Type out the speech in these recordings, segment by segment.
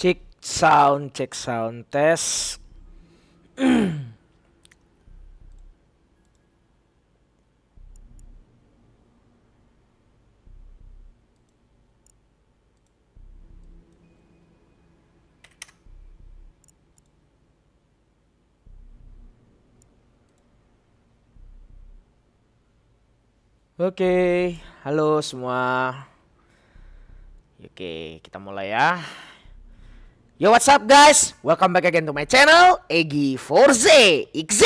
cek sound cek sound tes Oke, okay. halo semua. Oke, okay, kita mulai ya. Yo what's up guys, welcome back again to my channel Egi Forze XZ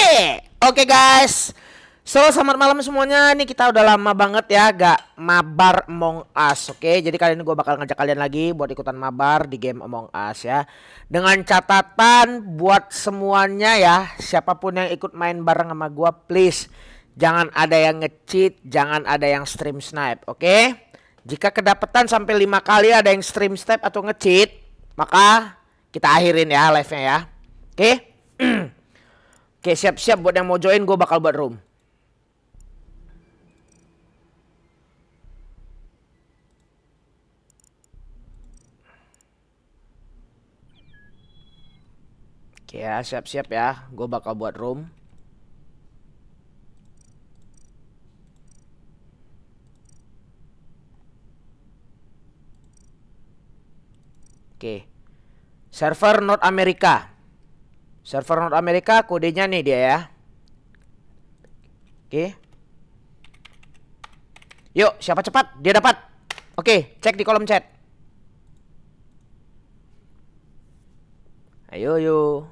Oke okay, guys, so selamat malam semuanya Ini kita udah lama banget ya gak mabar Among Us Oke, okay? jadi kali ini gue bakal ngajak kalian lagi buat ikutan mabar di game Among Us ya Dengan catatan buat semuanya ya Siapapun yang ikut main bareng sama gue please Jangan ada yang ngecheat, jangan ada yang stream snipe oke okay? Jika kedapatan sampai 5 kali ada yang stream snipe atau ngecheat maka kita akhirin ya live-nya ya. Oke. Oke, siap-siap buat yang mau join gue bakal buat room. Oke ya, siap-siap ya. Gue bakal buat room. Oke. Okay server North America. Server North America kodenya nih dia ya. Oke. Yuk, siapa cepat? Dia dapat. Oke, cek di kolom chat. Ayo, yuk.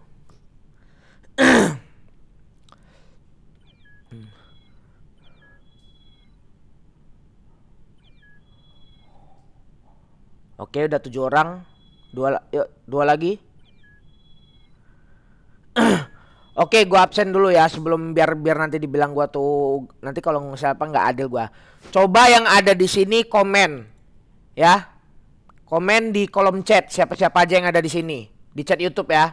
Oke, udah tujuh orang. Dua yuk, dua lagi. Oke, gua absen dulu ya sebelum biar biar nanti dibilang gua tuh nanti kalau siapa nggak adil gua. Coba yang ada di sini komen. Ya. Komen di kolom chat siapa-siapa aja yang ada di sini, di chat YouTube ya.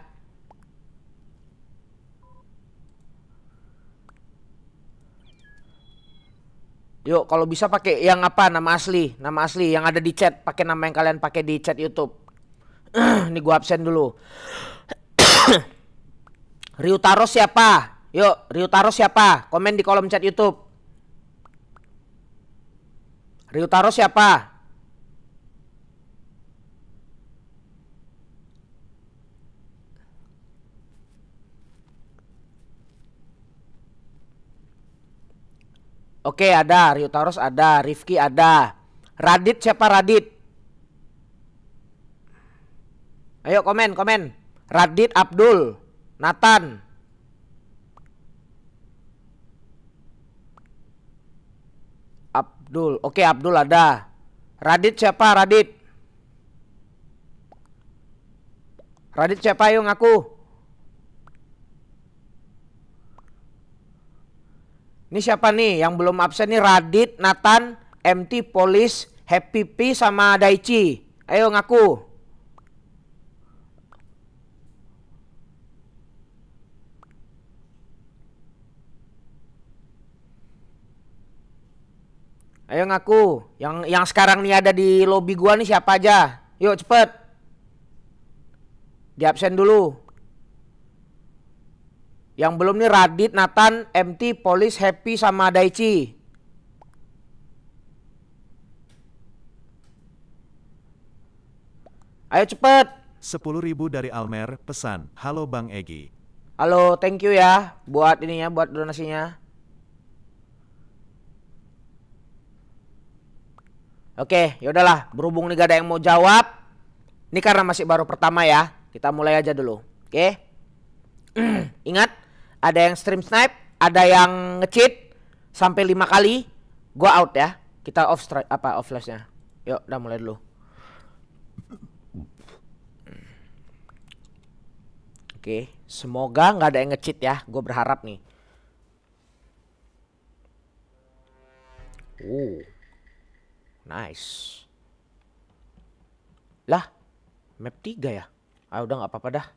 Yuk, kalau bisa pakai yang apa nama asli, nama asli yang ada di chat, pakai nama yang kalian pakai di chat YouTube. Ini gua absen dulu. Ryu Taro siapa? Yuk, Ryu Taro siapa? Komen di kolom chat YouTube. Ryu Taro siapa? Oke ada, Ryu Taros ada, Rifki ada. Radit siapa Radit? Ayo komen, komen. Radit Abdul, Nathan. Abdul. Oke, Abdul ada. Radit siapa? Radit. Radit siapa? Ayo ngaku. Ini siapa nih yang belum absen nih Radit, Nathan, MT, Polis, Happy P sama Daichi. Ayo ngaku. Ayo ngaku, yang yang sekarang nih ada di lobby gua nih siapa aja? Yuk cepet. Di absen dulu. Yang belum nih Radit, Nathan, MT, Polis, Happy sama Daichi. Ayo cepet. 10.000 dari Almer, pesan. Halo Bang Egi. Halo, thank you ya buat ini ya buat donasinya. Oke, yaudahlah. Berhubung nih gak ada yang mau jawab. Ini karena masih baru pertama ya. Kita mulai aja dulu. Oke. Ingat, ada yang stream snipe, ada yang ngecheat sampai lima kali. Gua out ya. Kita off strike apa off flashnya. Yuk, udah mulai dulu. Oke, semoga nggak ada yang ngecheat ya. Gue berharap nih. Oh. Nice. Lah, map 3 ya? Ah udah nggak apa-apa dah.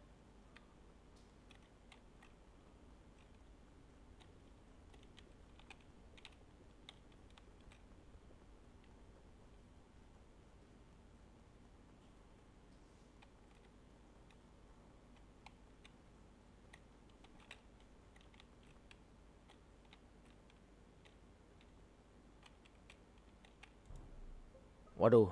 Waduh,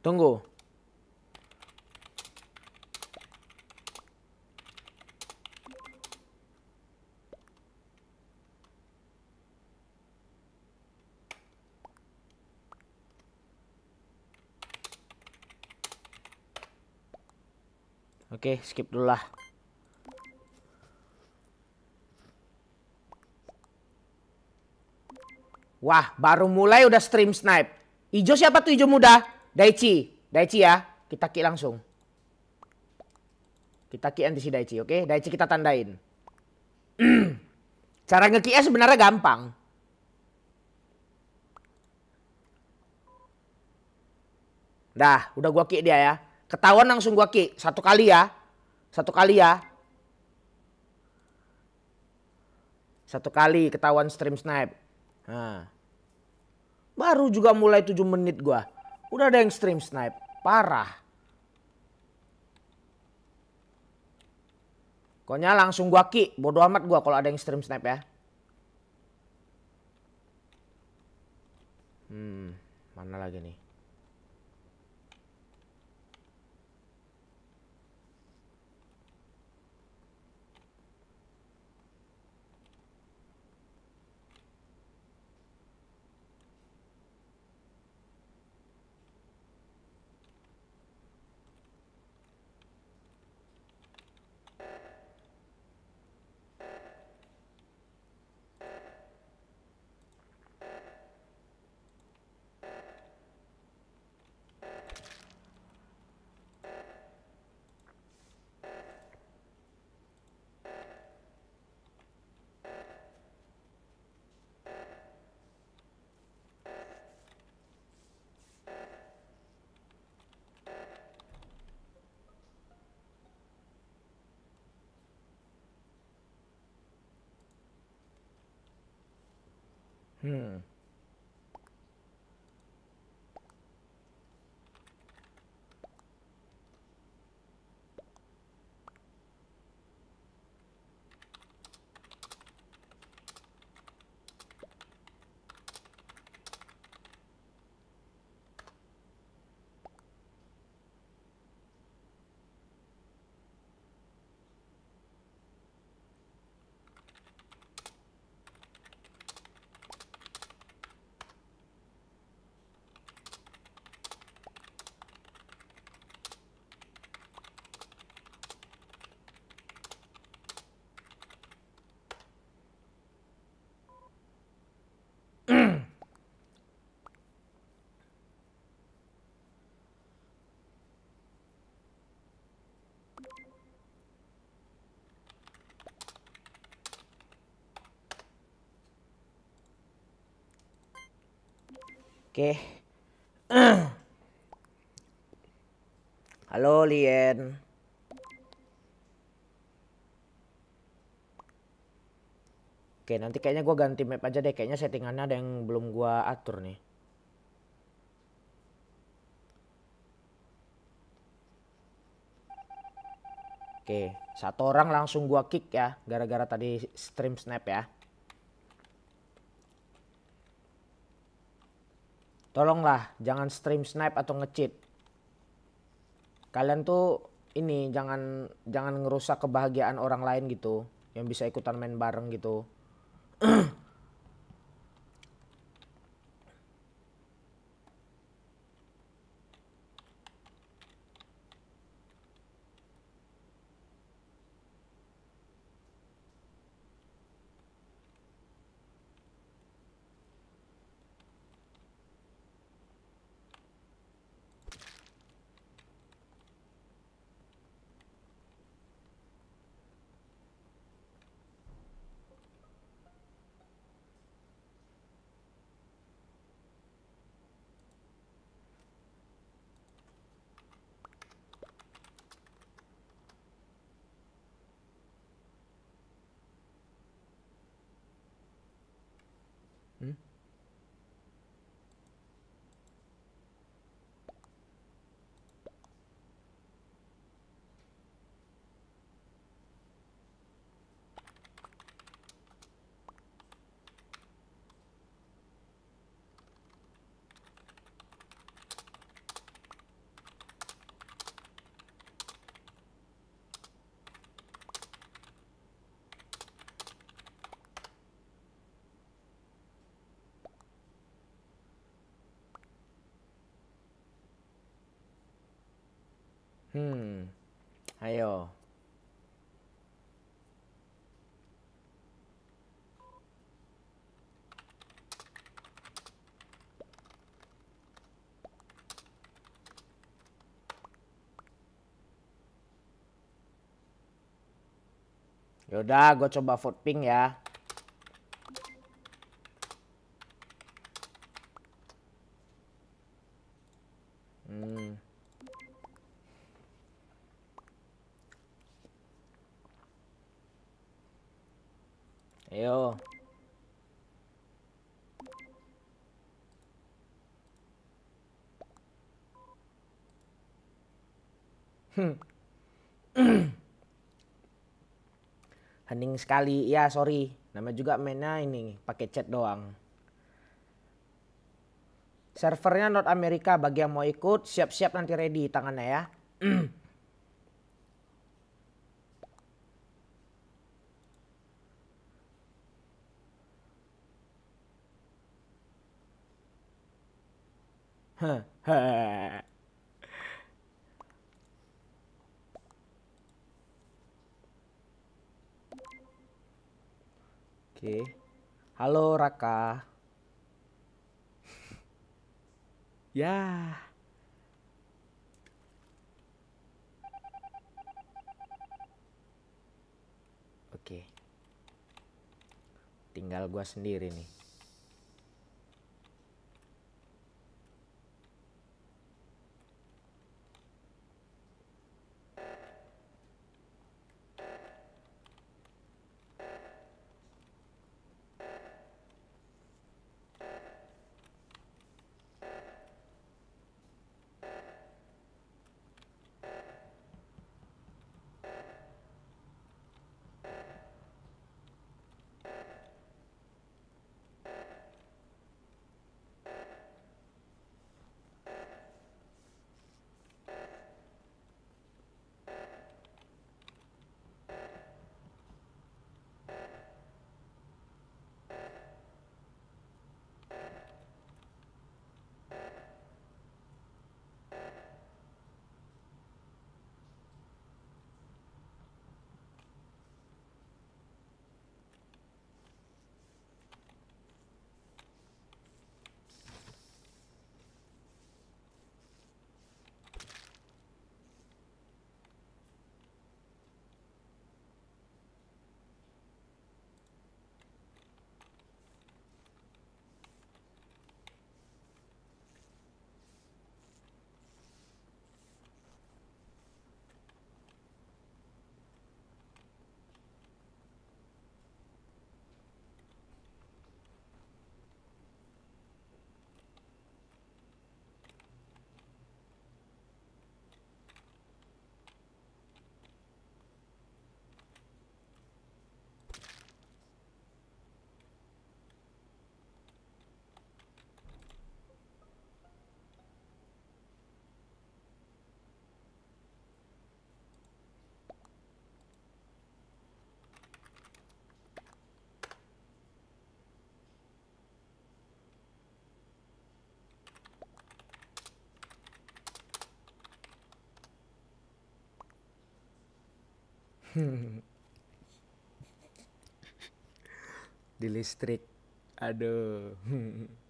Tunggu. Oke, skip dulu lah. Wah, baru mulai udah stream snipe. Ijo siapa tuh ijo muda? Daichi. Daichi ya. Kita kick langsung. Kita klik NTC Daichi, oke? Okay? Daichi kita tandain. Cara nge sebenarnya gampang. Dah, udah gua kick dia ya. Ketahuan langsung gua kick. Satu kali ya. Satu kali ya. Satu kali ketahuan stream snipe. Nah. Baru juga mulai 7 menit gua. Udah ada yang stream snipe. Parah. Pokoknya langsung gua ki, bodoh amat gua kalau ada yang stream snipe ya. Hmm, mana lagi nih? Hmm. Oke. Halo Lien. Oke, nanti kayaknya gue ganti map aja deh. Kayaknya settingannya ada yang belum gua atur nih. Oke, satu orang langsung gua kick ya. Gara-gara tadi stream snap ya. Tolonglah jangan stream snipe atau ngecheat. Kalian tuh ini jangan jangan ngerusak kebahagiaan orang lain gitu yang bisa ikutan main bareng gitu. Hmm. Ayo. Yaudah, gue coba vote pink ya. Hening sekali. Ya sorry. Nama juga mainnya ini pakai chat doang. Servernya North America bagi yang mau ikut siap-siap nanti ready tangannya ya. Huh. Oke. Halo Raka. ya. Oke. Tinggal gua sendiri nih. di listrik aduh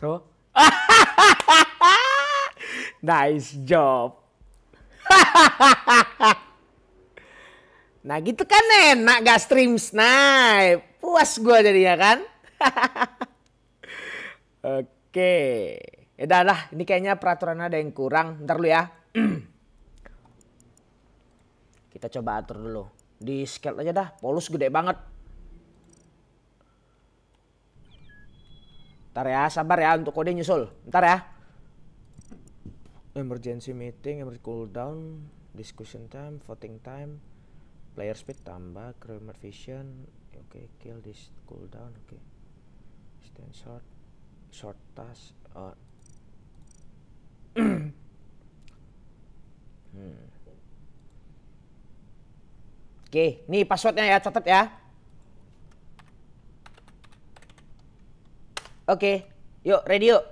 So, nice job. nah gitu kan enak gak stream snipe. Puas gue jadinya kan. Oke. Ya lah, ini kayaknya peraturannya ada yang kurang. Ntar lu ya. Kita coba atur dulu. Di scale aja dah, Polos gede banget. Ntar ya, sabar ya untuk kode nyusul. Ntar ya. Emergency meeting, emergency cooldown, discussion time, voting time, player speed tambah, grammar vision. Oke, okay, kill this cooldown. Oke. Okay. Stand short, short task. Uh. hmm. Oke, okay, nih passwordnya ya, catat ya. Oke, yuk ready yuk. Nah,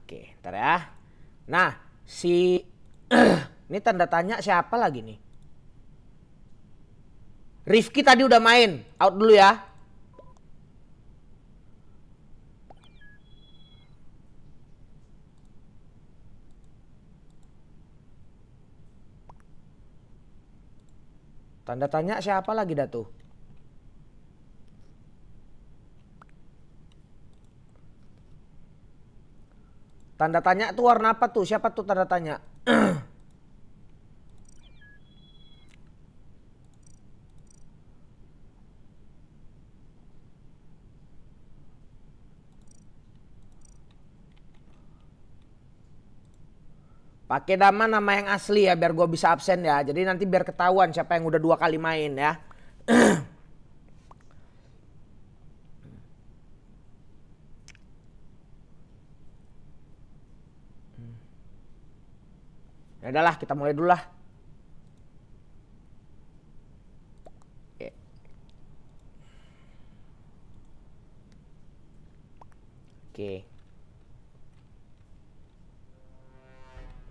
oke, ntar ya. Nah, si ini tanda tanya siapa lagi nih? Rifki tadi udah main, out dulu ya. Tanda tanya siapa lagi datu? Tanda tanya tuh warna apa tuh? Siapa tuh tanda tanya? Pakai nama nama yang asli ya biar gue bisa absen ya. Jadi nanti biar ketahuan siapa yang udah dua kali main ya. ya udahlah kita mulai dulu lah.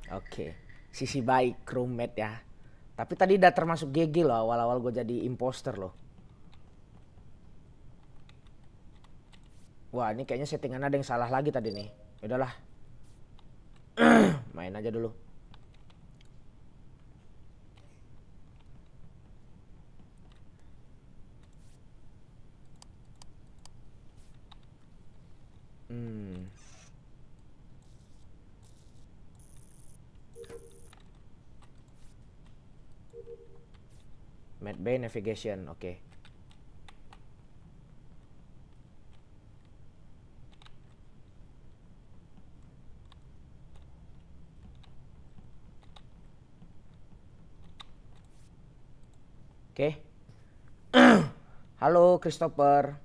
Oke, okay. sisi baik roommate ya. Tapi tadi udah termasuk GG loh awal-awal gue jadi imposter loh. Wah ini kayaknya settingan ada yang salah lagi tadi nih. Udahlah, main aja dulu. Bay Navigation, oke. Oke. Halo Christopher.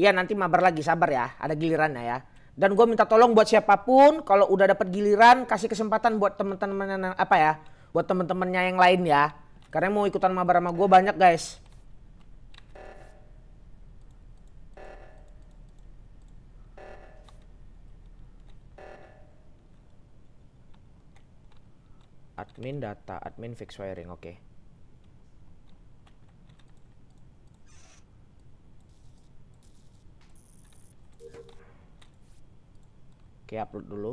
Iya nanti mabar lagi sabar ya, ada gilirannya ya. Dan gue minta tolong buat siapapun kalau udah dapat giliran kasih kesempatan buat teman-teman apa ya, buat teman-temannya yang lain ya. Karena mau ikutan mabar sama gue banyak guys. Admin data, admin fix wiring, oke. Okay. Oke, okay, upload dulu.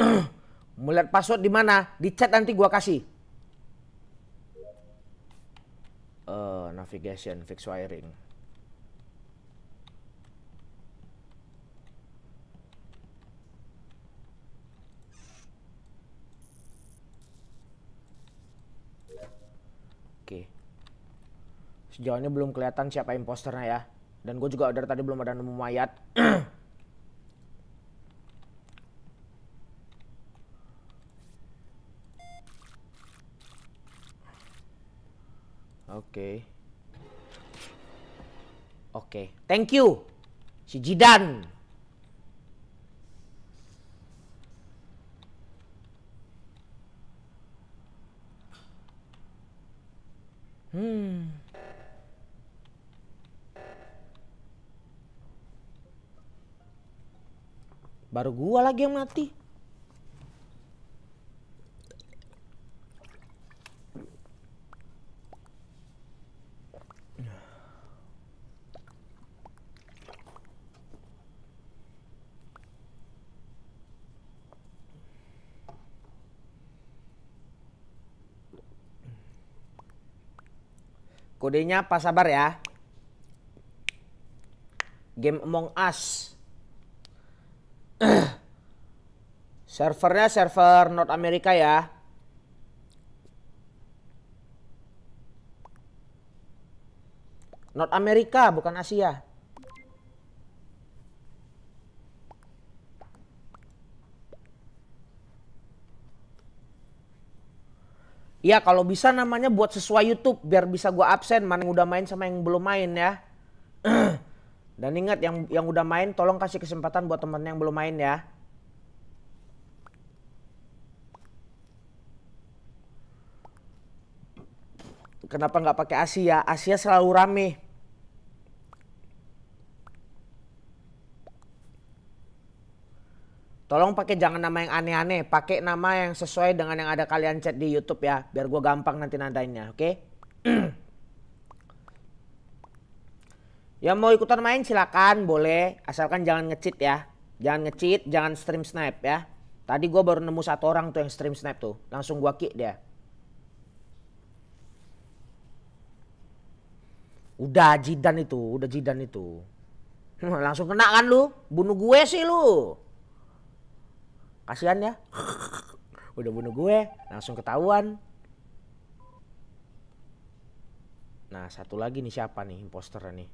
Mau lihat password di mana? Di chat nanti gua kasih. Uh, navigation, fix wiring. Oke. Sejauh ini belum kelihatan siapa imposternya ya. Dan gue juga dari tadi belum ada nemu mayat. Oke. Oke, thank you. Si Jidan. Hmm. Baru gua lagi yang mati. Kodenya pas sabar ya. Game Among Us. Servernya server North America ya. North America bukan Asia. Ya kalau bisa namanya buat sesuai YouTube biar bisa gue absen mana yang udah main sama yang belum main ya. Dan ingat yang yang udah main tolong kasih kesempatan buat temen yang belum main ya. Kenapa nggak pakai Asia? Asia selalu rame. Tolong pakai jangan nama yang aneh-aneh, pakai nama yang sesuai dengan yang ada kalian chat di YouTube ya, biar gue gampang nanti nandainnya, oke? Okay? yang mau ikutan main silakan, boleh, asalkan jangan ngecit ya, jangan ngecit, jangan stream snipe ya. Tadi gue baru nemu satu orang tuh yang stream snipe tuh, langsung gue kick dia. Udah jidan itu, udah jidan itu. langsung kena kan lu, bunuh gue sih lu kasihan ya udah bunuh gue langsung ketahuan nah satu lagi nih siapa nih imposter nih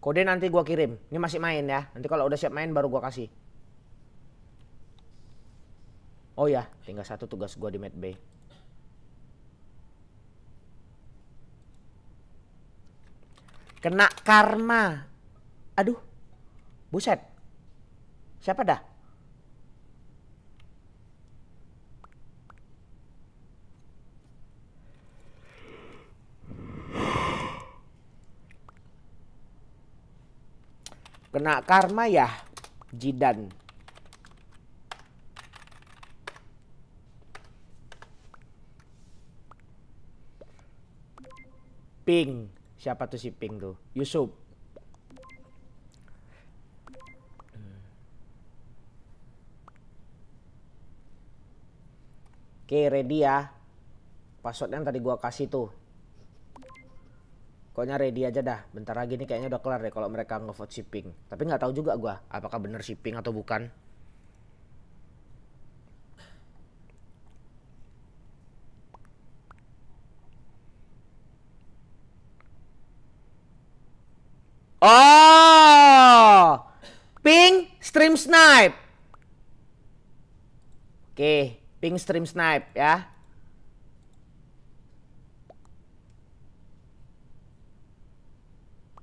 Kode nanti gua kirim. Ini masih main ya. Nanti kalau udah siap main baru gua kasih. Oh ya, tinggal satu tugas gua di Med Bay. Kena karma. Aduh, buset. Siapa dah? Kena karma ya, Jidan. Ping. Siapa tuh si Ping tuh? Yusuf. Oke, okay, ready ya. Passwordnya yang tadi gua kasih tuh. Pokoknya ready aja dah. Bentar lagi nih kayaknya udah kelar deh kalau mereka si shipping. Tapi nggak tahu juga gua apakah bener shipping atau bukan. Oh, ping stream snipe. Oke, ping stream snipe ya.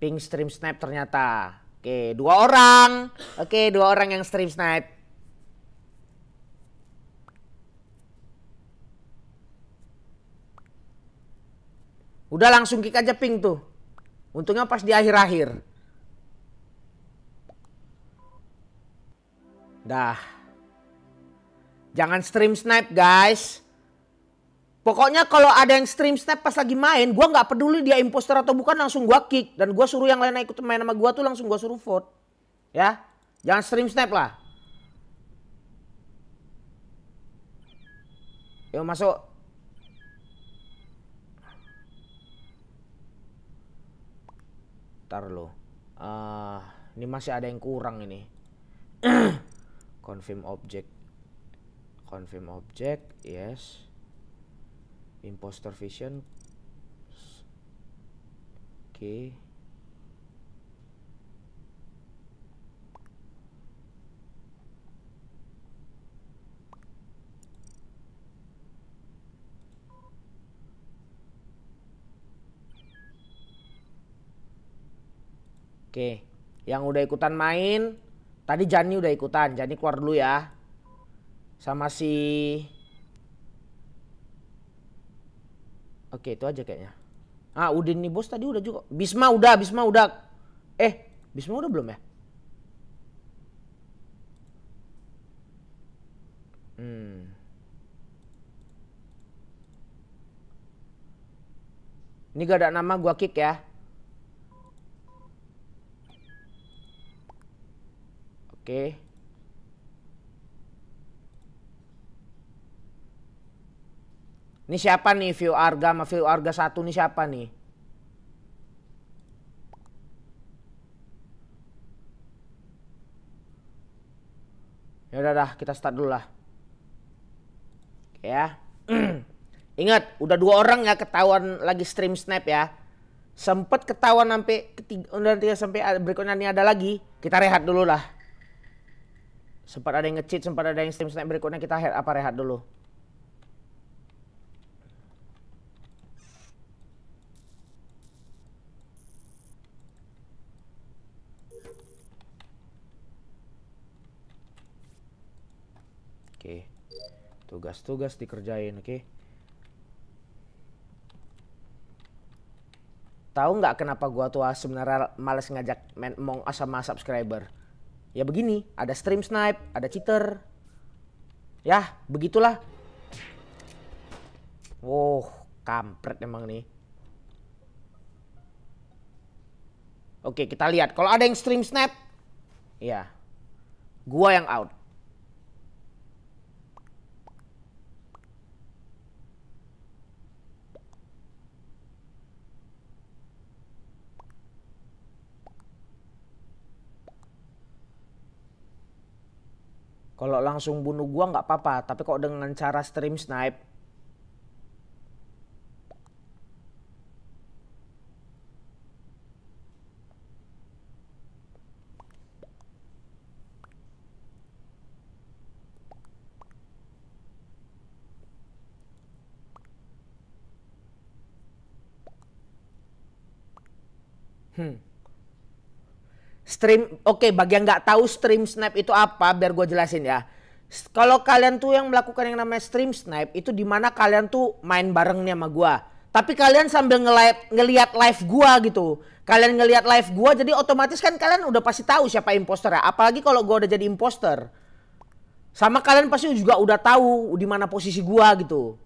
Ping stream snipe ternyata. Oke, dua orang. Oke, dua orang yang stream snipe. Udah langsung kick aja ping tuh. Untungnya pas di akhir-akhir. Dah. Jangan stream snipe guys. Pokoknya kalau ada yang stream snap pas lagi main, gue nggak peduli dia imposter atau bukan langsung gue kick dan gue suruh yang lain ikut main sama gue tuh langsung gue suruh vote, ya. Jangan stream snap lah. Yuk masuk. Ntar lo. Uh, ini masih ada yang kurang ini. Confirm object. Confirm object, yes. Imposter vision. Oke. Okay. Oke, yang udah ikutan main, tadi Jani udah ikutan, Jani keluar dulu ya. Sama si... Oke, itu aja kayaknya. Ah, Udin nih bos tadi udah juga. Bisma udah, Bisma udah. Eh, Bisma udah belum ya? Hmm. Ini gak ada nama gua kick ya. Oke. Ini siapa nih view arga sama view arga satu nih siapa nih? Ya udah dah, kita start dulu lah. ya. Ingat, udah dua orang ya ketahuan lagi stream snap ya. Sempet ketahuan sampai ketiga, udah sampai berikutnya ini ada lagi. Kita rehat dulu lah. Sempat ada yang ngecheat, sempat ada yang stream snap berikutnya kita head apa rehat dulu. Oke. Tugas-tugas dikerjain, oke. Tahu nggak kenapa gua tuh sebenarnya males ngajak main mong sama subscriber? ya begini ada stream snipe ada cheater ya begitulah wow kampret emang nih oke kita lihat kalau ada yang stream snap ya gua yang out Kalau langsung bunuh gua nggak apa-apa, tapi kok dengan cara stream snipe stream oke okay, bagi yang nggak tahu stream snap itu apa biar gue jelasin ya kalau kalian tuh yang melakukan yang namanya stream snap itu dimana kalian tuh main bareng nih sama gue tapi kalian sambil ngelihat live gue gitu kalian ngelihat live gue jadi otomatis kan kalian udah pasti tahu siapa imposter ya apalagi kalau gue udah jadi imposter sama kalian pasti juga udah tahu di mana posisi gue gitu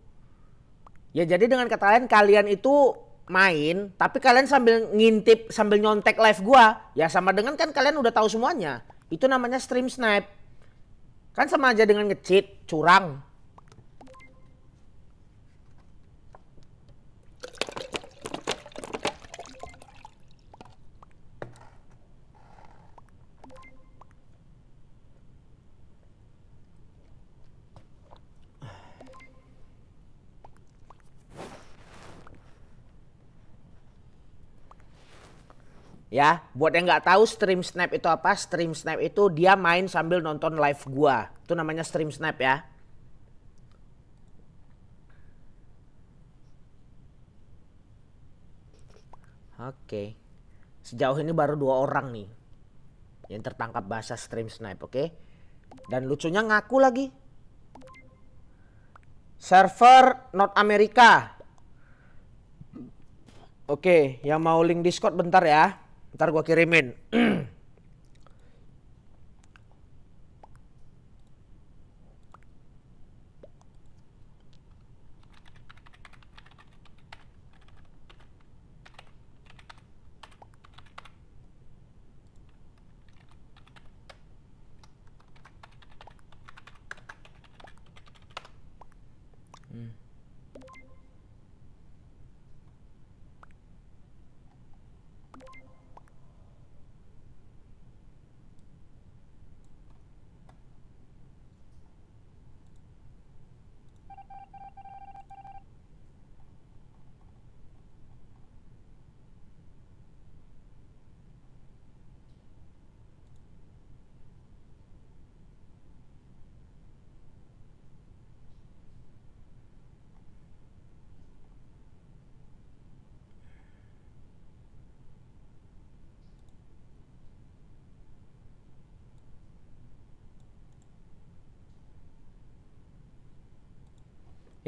ya jadi dengan kata lain kalian itu main tapi kalian sambil ngintip sambil nyontek live gua ya sama dengan kan kalian udah tahu semuanya itu namanya stream snipe kan sama aja dengan ngecit curang ya buat yang nggak tahu stream snap itu apa stream snap itu dia main sambil nonton live gua itu namanya stream snap ya Oke. Sejauh ini baru dua orang nih yang tertangkap bahasa stream snap, oke? Dan lucunya ngaku lagi. Server North America. Oke, yang mau link Discord bentar ya ntar gue kirimin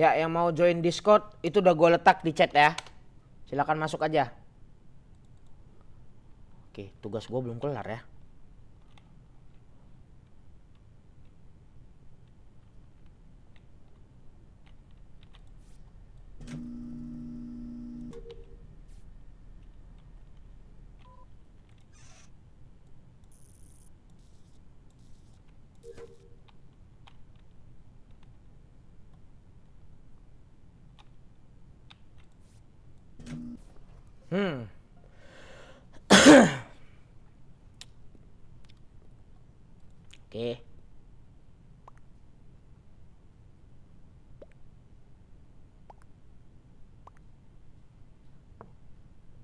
Ya, yang mau join Discord itu udah gue letak di chat ya. Silahkan masuk aja. Oke, tugas gue belum kelar ya.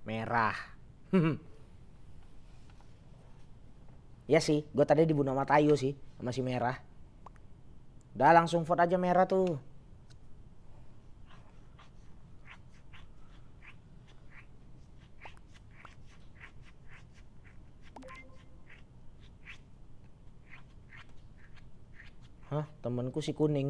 merah. ya sih, gue tadi dibunuh sama Tayo sih, masih merah. Udah langsung vote aja merah tuh. Hah, temanku si kuning.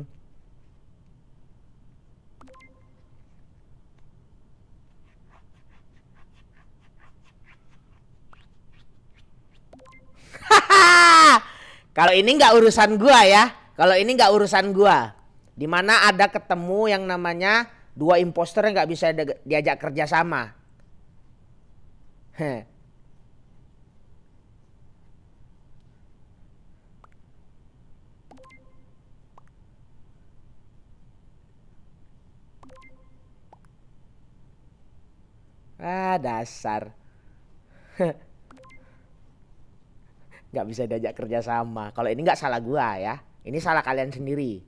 Kalau ini nggak urusan gua ya. Kalau ini nggak urusan gua. Dimana ada ketemu yang namanya dua imposter yang nggak bisa diajak kerja sama. Ah, dasar nggak bisa diajak kerja sama. Kalau ini nggak salah gua ya, ini salah kalian sendiri.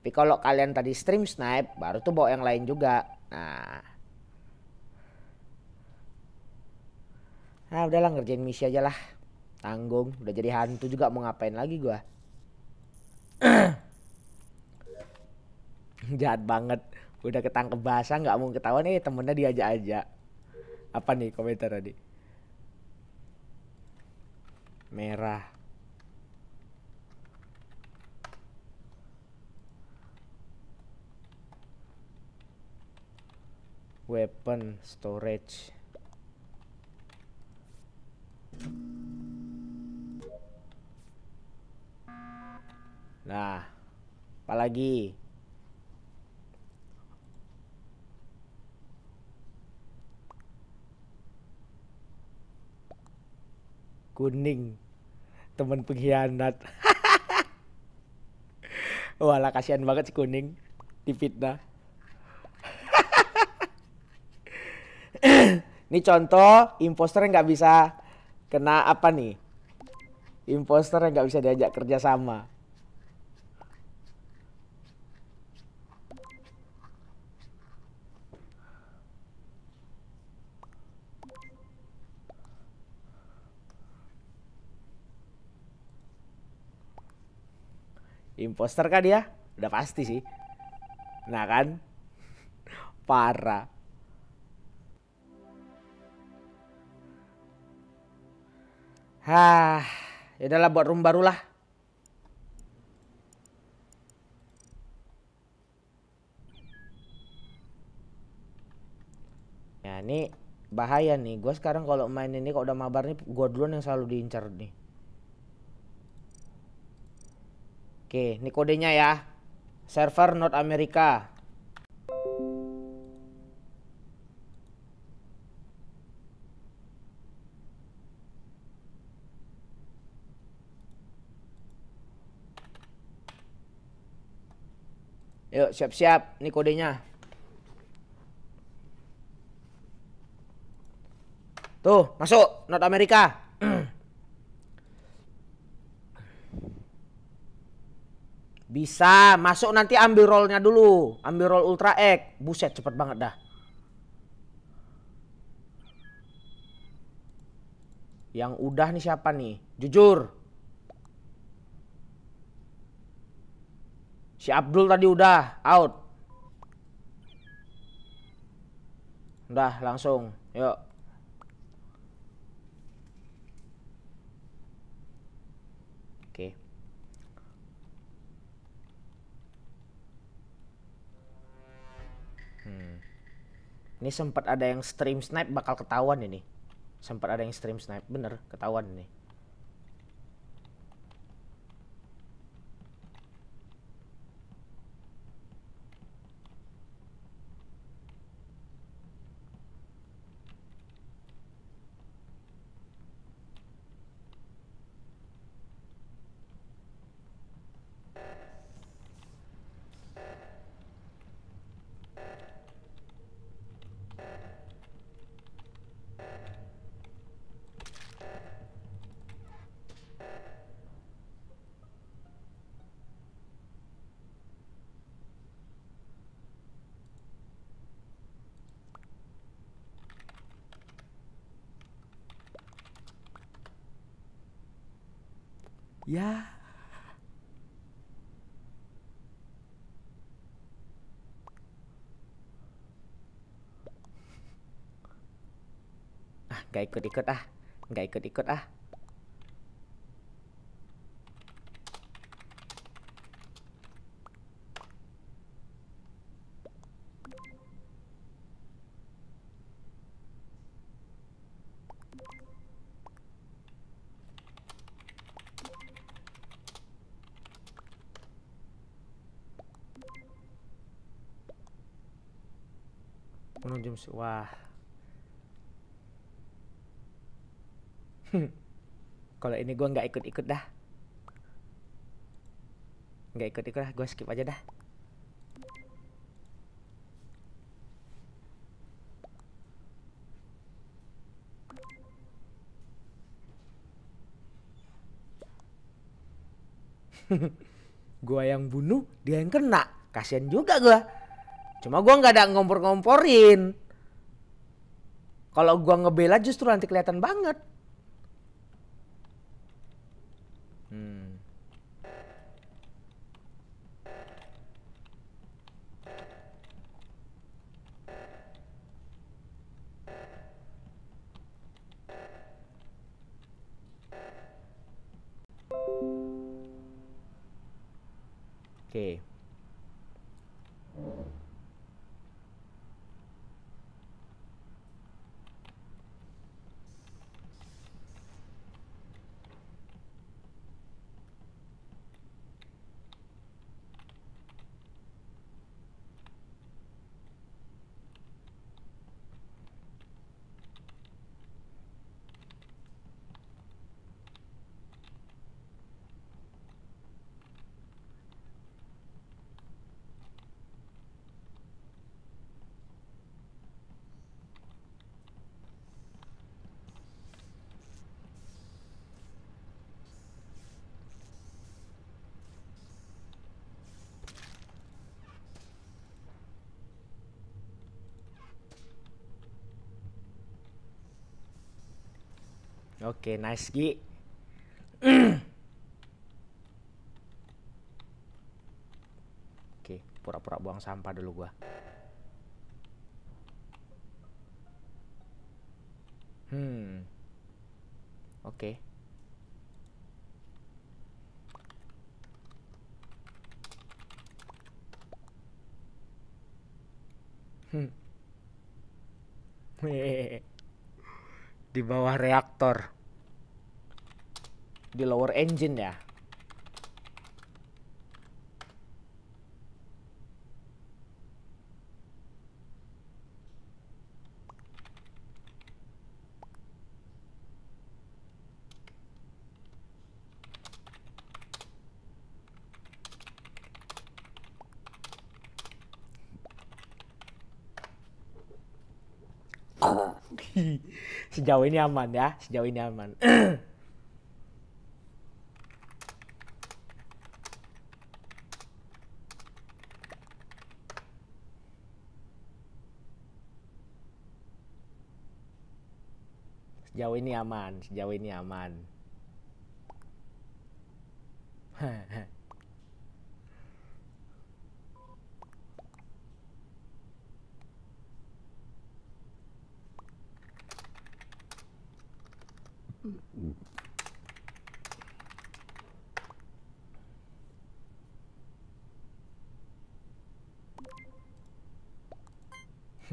Tapi kalau kalian tadi stream snipe, baru tuh bawa yang lain juga. Nah, nah udahlah ngerjain misi aja lah. Tanggung, udah jadi hantu juga mau ngapain lagi gua. Jahat banget. Udah ketangkep basah nggak mau ketahuan nih eh, temennya diajak aja. Apa nih komentar tadi? merah weapon storage nah apalagi kuning temen pengkhianat walah kasihan banget si kuning dipitnah ini contoh imposter yang nggak bisa kena apa nih imposter yang nggak bisa diajak kerja sama. imposter kan ya? Udah pasti sih. Nah kan? Parah. Hah, ya udahlah buat room barulah. Ya ini bahaya nih. Gue sekarang kalau main ini kalau udah mabar nih, gue duluan yang selalu diincar nih. Oke, ini kodenya ya. Server North America. Yuk, siap-siap. Ini kodenya. Tuh, masuk. North America. Bisa, masuk nanti ambil rollnya dulu. Ambil roll Ultra X. Buset, cepet banget dah. Yang udah nih siapa nih? Jujur. Si Abdul tadi udah out. Udah langsung. Yuk. Ini sempat ada yang stream snipe bakal ketahuan ini. Sempat ada yang stream snipe, bener ketahuan ini. ya ah nggak ikut ikut ah nggak ikut ikut ah Wah. Kalau ini gue nggak ikut-ikut dah. Nggak ikut-ikut lah, gue skip aja dah. gua yang bunuh, dia yang kena. kasihan juga gua. Cuma gue nggak ada ngompor-ngomporin. Kalau gue ngebela justru nanti kelihatan banget. Oke, okay, nice Gi. Oke, pura-pura buang sampah dulu gua. Hmm. Oke. Okay. Hmm. di bawah reaktor di lower engine ya. sejauh ini aman ya, sejauh ini aman. ยาวเนียมานยาวเนียมาน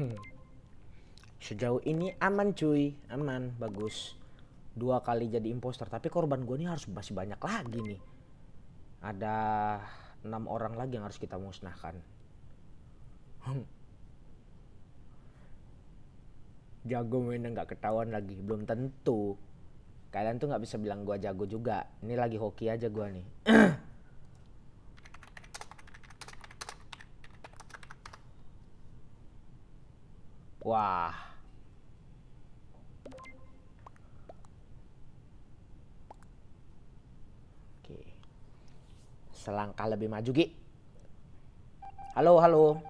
อื sejauh ini aman cuy aman bagus dua kali jadi imposter tapi korban gue ini harus masih banyak lagi nih ada enam orang lagi yang harus kita musnahkan hmm. jago mainnya nggak ketahuan lagi belum tentu kalian tuh nggak bisa bilang gue jago juga ini lagi hoki aja gue nih wah selangkah lebih maju Gi. Halo, halo.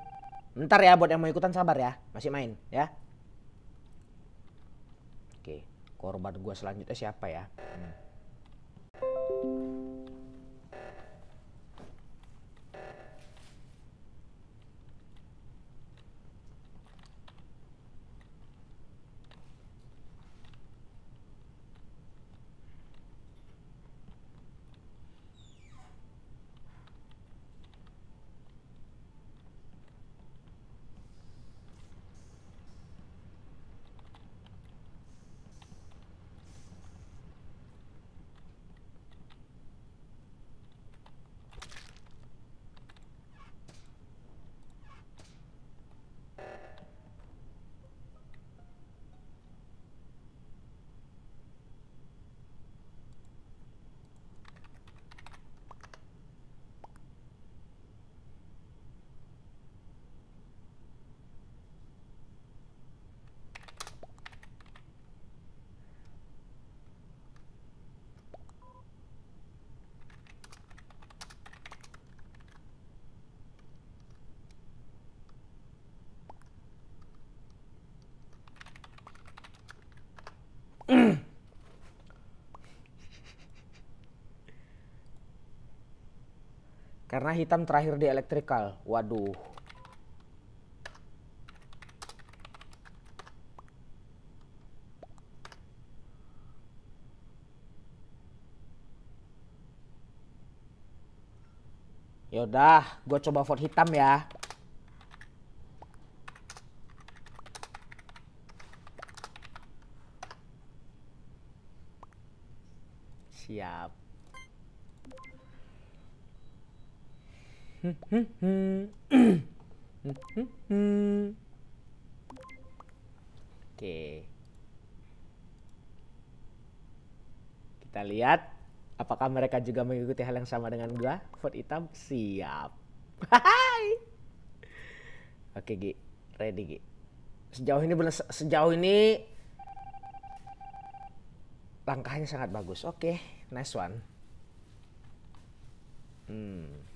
Bentar ya buat yang mau ikutan sabar ya, masih main ya. Oke, korban gua selanjutnya siapa ya? Hmm. Karena hitam terakhir di electrical, Waduh. Yaudah, gue coba vote hitam ya. Oke. Kita lihat apakah mereka juga mengikuti hal yang sama dengan gua? Food hitam siap. Hai. Oke, Gi. Ready, Gi. Sejauh ini benar sejauh ini langkahnya sangat bagus. Oke, nice one. Hmm.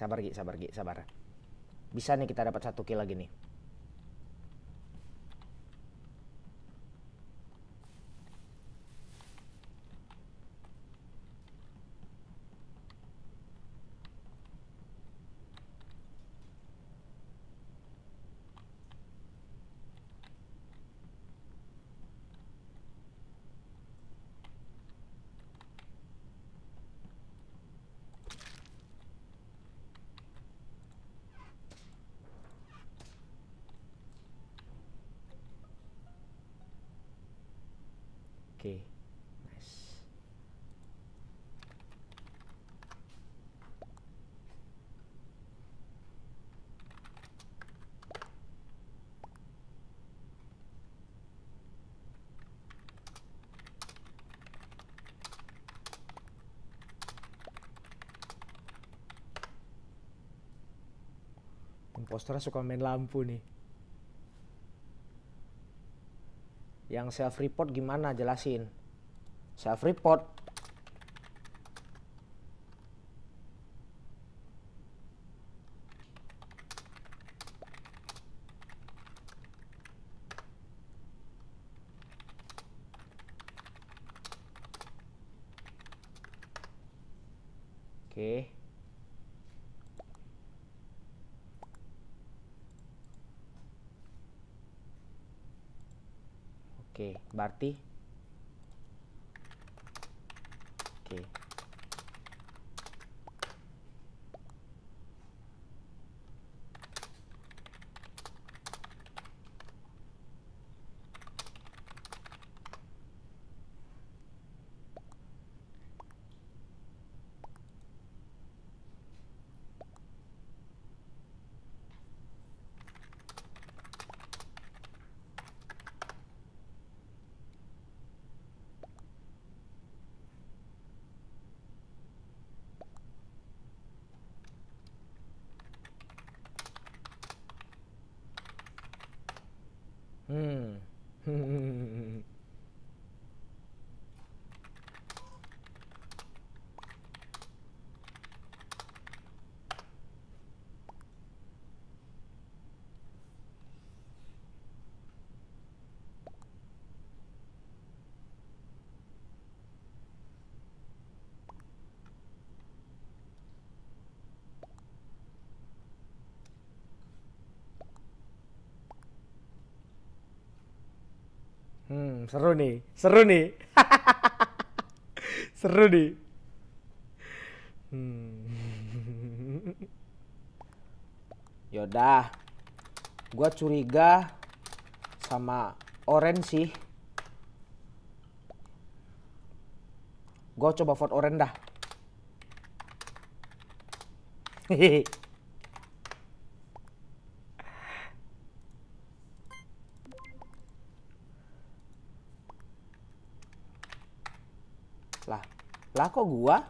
sabar Gi, sabar Gi, sabar. Bisa nih kita dapat satu kill lagi nih. Poster suka main lampu nih yang self report gimana jelasin self report berarti Hmm, seru nih. Seru nih. seru nih. Hmm. Yaudah. gue curiga sama orange sih. gue coba vote orange dah. Hehehe. lah kok gua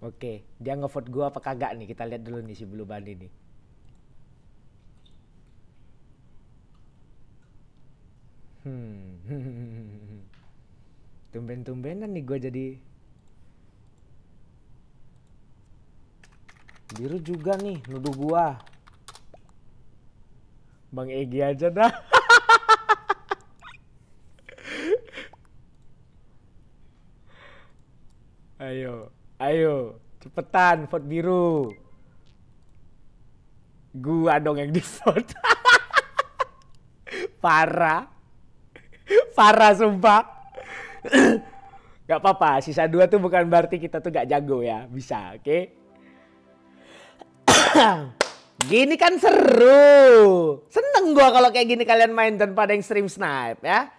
Oke, dia ngevote gua apa kagak nih? Kita lihat dulu nih si Blue Bunny nih. Hmm. Tumben-tumbenan nih gua jadi Biru juga nih nuduh gua. Bang Egi aja dah. Ayo, cepetan vote biru. Gua dong yang di vote. Parah. Parah sumpah. gak apa-apa, sisa dua tuh bukan berarti kita tuh gak jago ya. Bisa, oke? Okay? gini kan seru. Seneng gua kalau kayak gini kalian main tanpa ada yang stream snipe ya.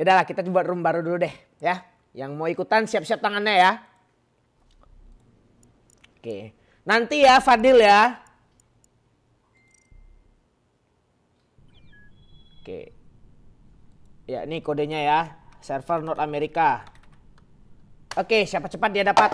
Ya lah kita coba room baru dulu deh ya. Yang mau ikutan siap-siap tangannya ya. Oke. Nanti ya Fadil ya. Oke. Ya, ini kodenya ya. Server North America. Oke, siapa cepat dia dapat.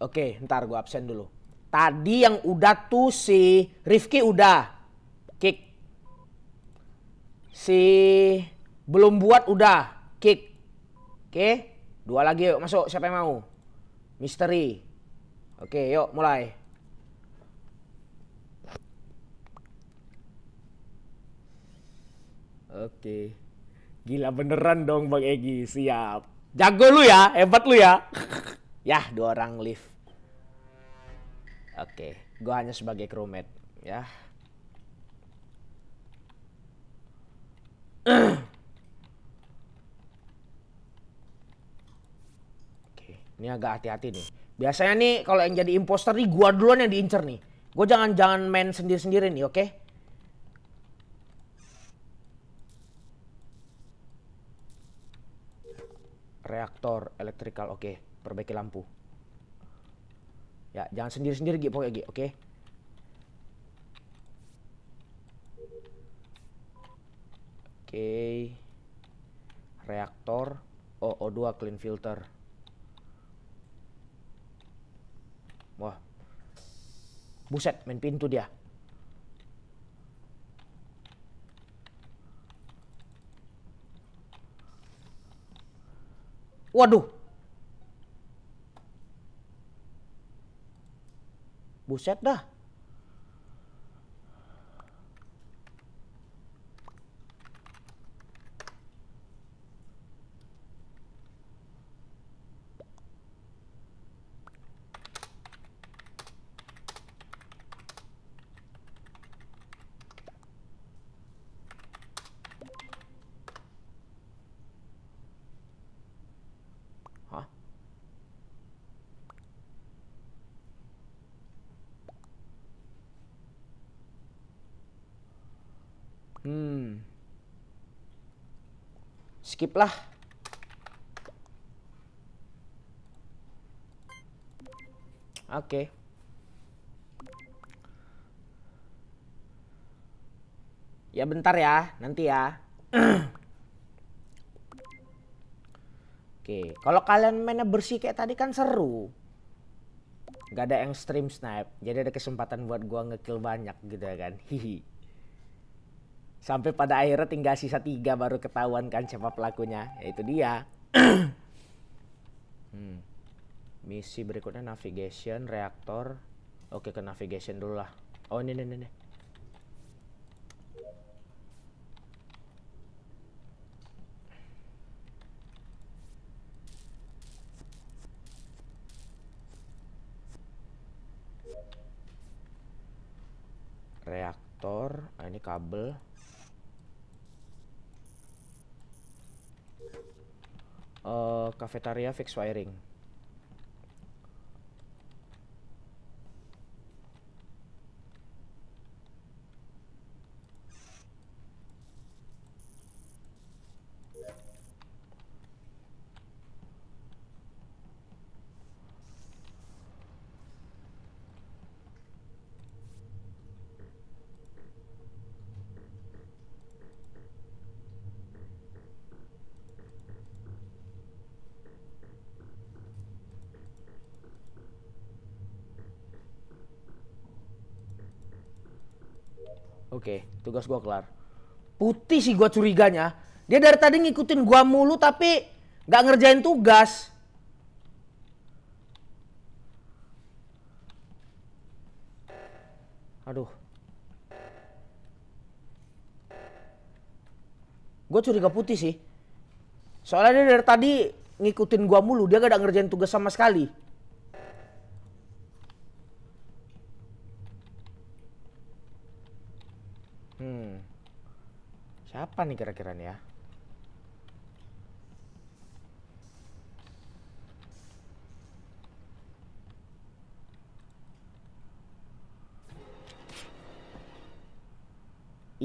Oke, ntar gue absen dulu. Tadi yang udah tuh si Rifki udah kick. Si belum buat udah kick. Oke. Dua lagi yuk masuk siapa yang mau? Misteri. Oke, yuk mulai. Oke. Gila beneran dong Bang Egi. Siap. Jago lu ya, hebat lu ya. Yah, dua orang lift. Oke, okay. gue hanya sebagai crewmate ya. Oke, ini agak hati-hati nih. Biasanya nih kalau yang jadi imposter nih gua duluan yang diincer nih. Gue jangan-jangan main sendiri-sendiri nih, oke? Okay? Reaktor elektrikal, oke. Okay. Perbaiki lampu. Ya, jangan sendiri-sendiri gitu pokoknya gitu, oke? Oke. Reaktor oh, O2 clean filter. Wah. Buset, main pintu dia. Waduh, buset dah skip lah oke okay. ya bentar ya nanti ya Oke, kalau kalian mainnya bersih kayak tadi kan seru. Gak ada yang stream snipe, jadi ada kesempatan buat gua ngekill banyak gitu ya kan. Hihi sampai pada akhirnya tinggal sisa tiga baru ketahuan kan siapa pelakunya yaitu dia hmm. misi berikutnya navigation reaktor oke ke navigation dulu lah oh ini ini ini reaktor ah, ini kabel cafetaria fixed wiring tugas gua kelar putih sih gua curiganya dia dari tadi ngikutin gua mulu tapi nggak ngerjain tugas aduh gue curiga putih sih soalnya dia dari tadi ngikutin gua mulu dia gak ada ngerjain tugas sama sekali Hmm. Siapa nih kira-kira nih ya?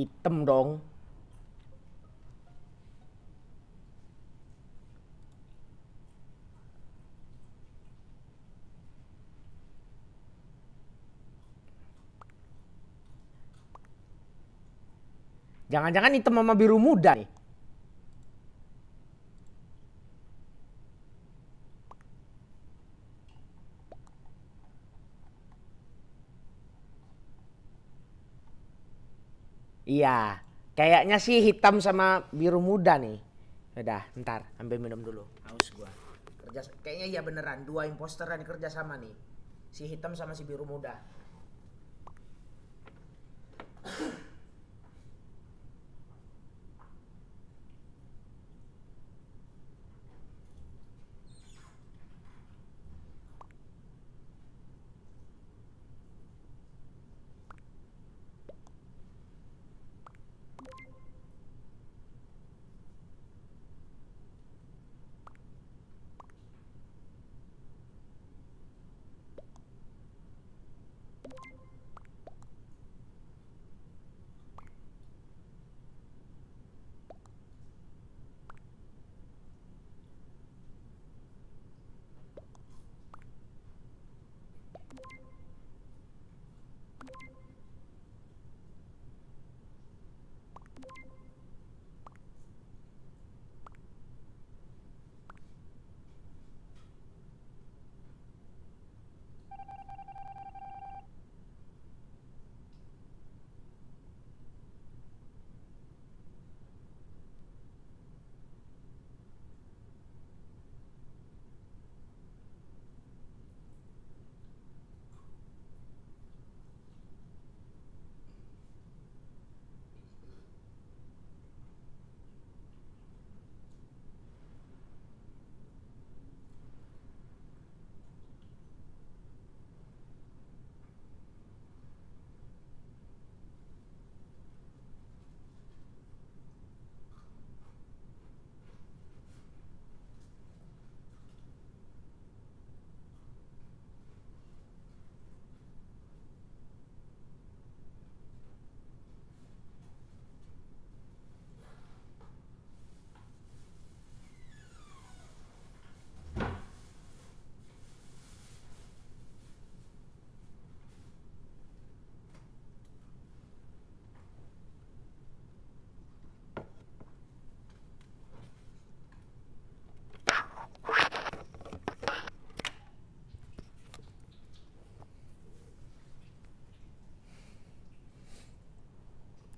Item dong. Jangan-jangan hitam sama biru muda nih. Iya, kayaknya sih hitam sama biru muda nih. Udah, ntar ambil minum dulu. Haus gua. Kerja kayaknya iya beneran dua imposter yang kerja sama nih. Si hitam sama si biru muda.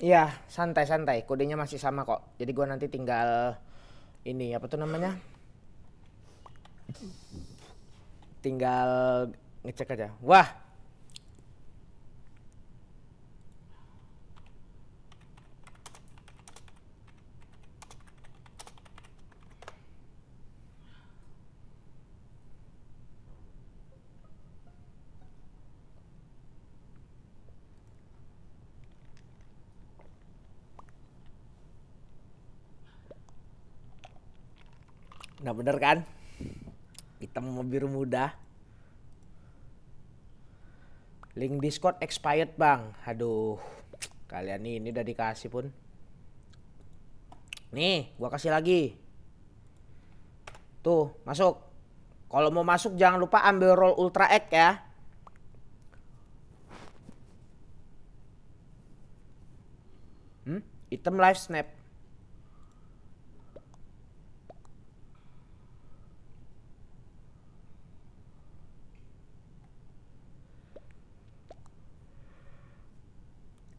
Iya, santai-santai. Kodenya masih sama kok. Jadi gua nanti tinggal ini apa tuh namanya? Tinggal ngecek aja. Wah, bener kan? Hitam sama biru muda. Link Discord expired bang. Aduh, kalian nih ini udah dikasih pun. Nih, gua kasih lagi. Tuh, masuk. Kalau mau masuk jangan lupa ambil roll Ultra x ya. Hmm? Item live snap.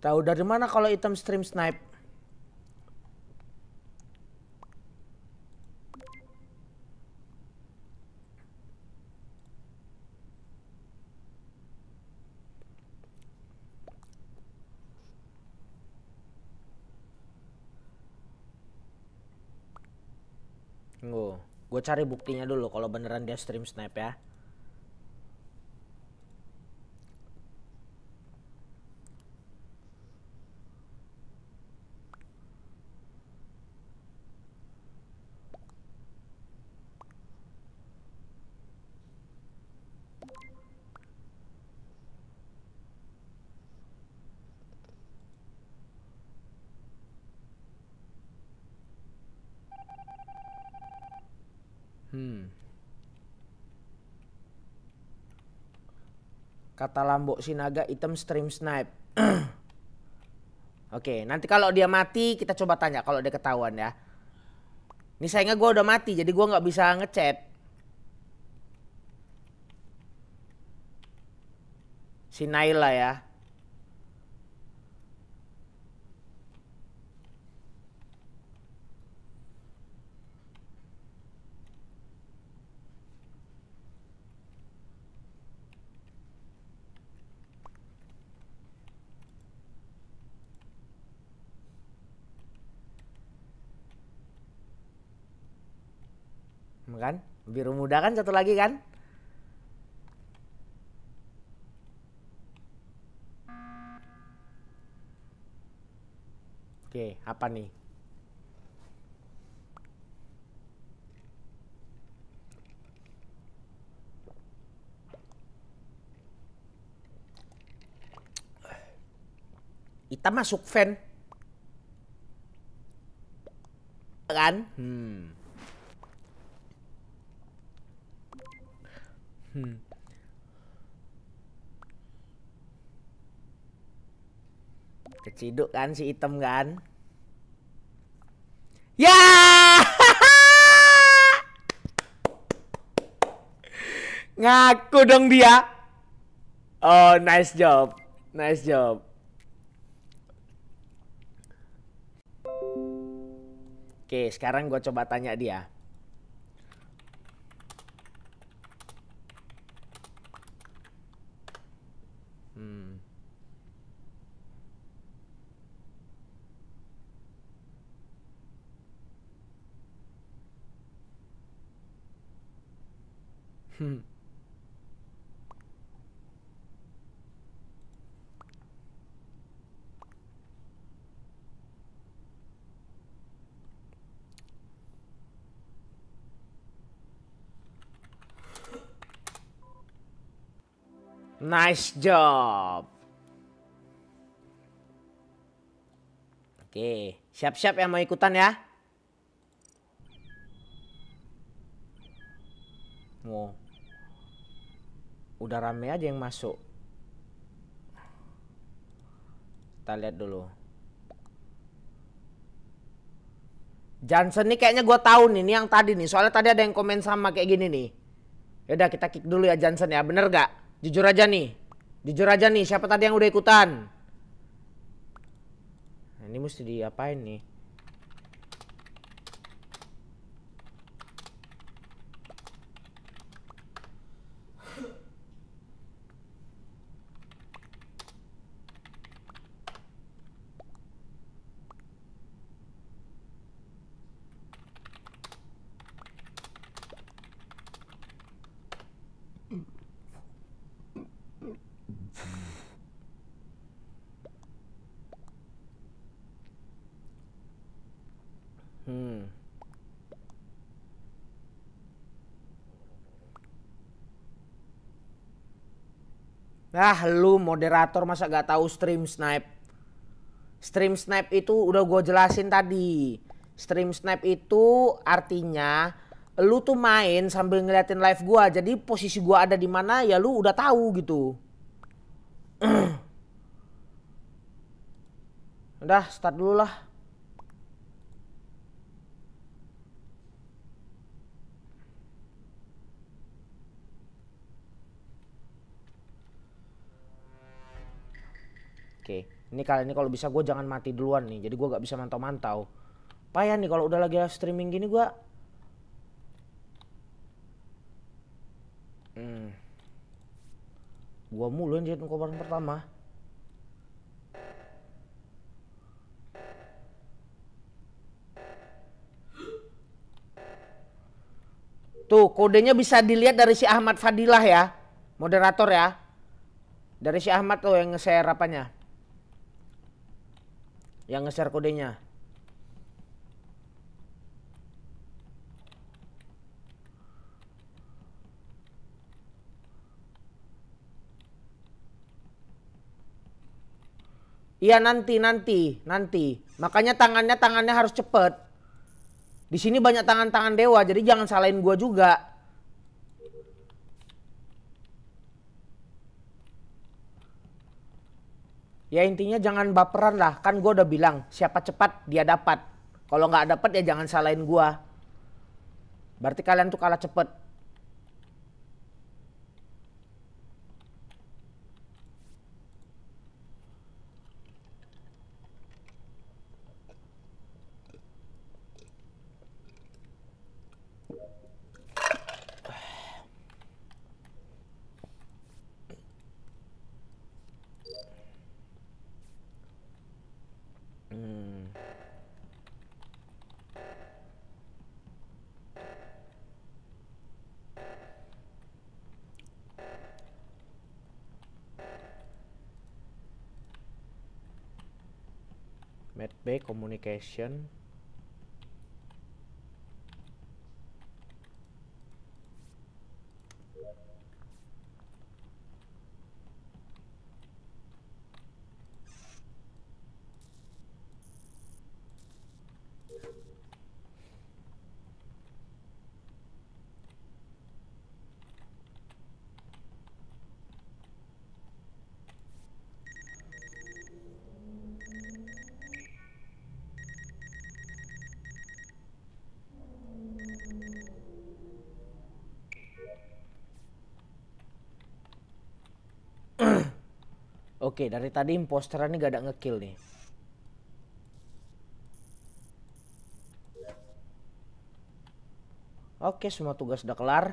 Tahu dari mana kalau item stream snipe? Tunggu, gue cari buktinya dulu kalau beneran dia stream snipe ya. kata Lambok Sinaga item stream snipe. Oke, okay, nanti kalau dia mati kita coba tanya kalau dia ketahuan ya. Ini sayangnya gue udah mati jadi gue nggak bisa ngechat. Si Naila ya. kan? Biru muda kan satu lagi kan? Oke, apa nih? Kita masuk fan. Kan? Hmm. Hmm. Keciduk kan si item kan? Ya! Ngaku dong dia. Oh, nice job. Nice job. Oke, sekarang gue coba tanya dia. Hmm. Nice job. Oke, siap-siap yang mau ikutan ya. udah rame aja yang masuk kita lihat dulu Johnson nih kayaknya gue tahu nih, ini yang tadi nih. Soalnya tadi ada yang komen sama kayak gini nih. Yaudah kita kick dulu ya Johnson ya, bener gak? Jujur aja nih. Jujur aja nih, siapa tadi yang udah ikutan? Nah, ini mesti diapain nih? Ah lu moderator masa gak tahu stream snipe? Stream snipe itu udah gue jelasin tadi. Stream snipe itu artinya lu tuh main sambil ngeliatin live gue Jadi posisi gue ada di mana ya lu udah tahu gitu. udah start dulu lah. Oke, ini kali ini kalau bisa gue jangan mati duluan nih, jadi gue gak bisa mantau-mantau. Payah nih kalau udah lagi streaming gini gue. Hmm. Gue mulu yang jadi kobaran pertama. Tuh kodenya bisa dilihat dari si Ahmad Fadilah ya, moderator ya. Dari si Ahmad tuh yang nge-share apanya yang nge-share kodenya. Iya nanti nanti nanti. Makanya tangannya tangannya harus cepet. Di sini banyak tangan-tangan dewa, jadi jangan salahin gua juga. ya intinya jangan baperan lah kan gue udah bilang siapa cepat dia dapat kalau nggak dapat ya jangan salahin gue berarti kalian tuh kalah cepet communication Oke, dari tadi imposteran ini gak ada ngekill nih. Oke, semua tugas udah kelar.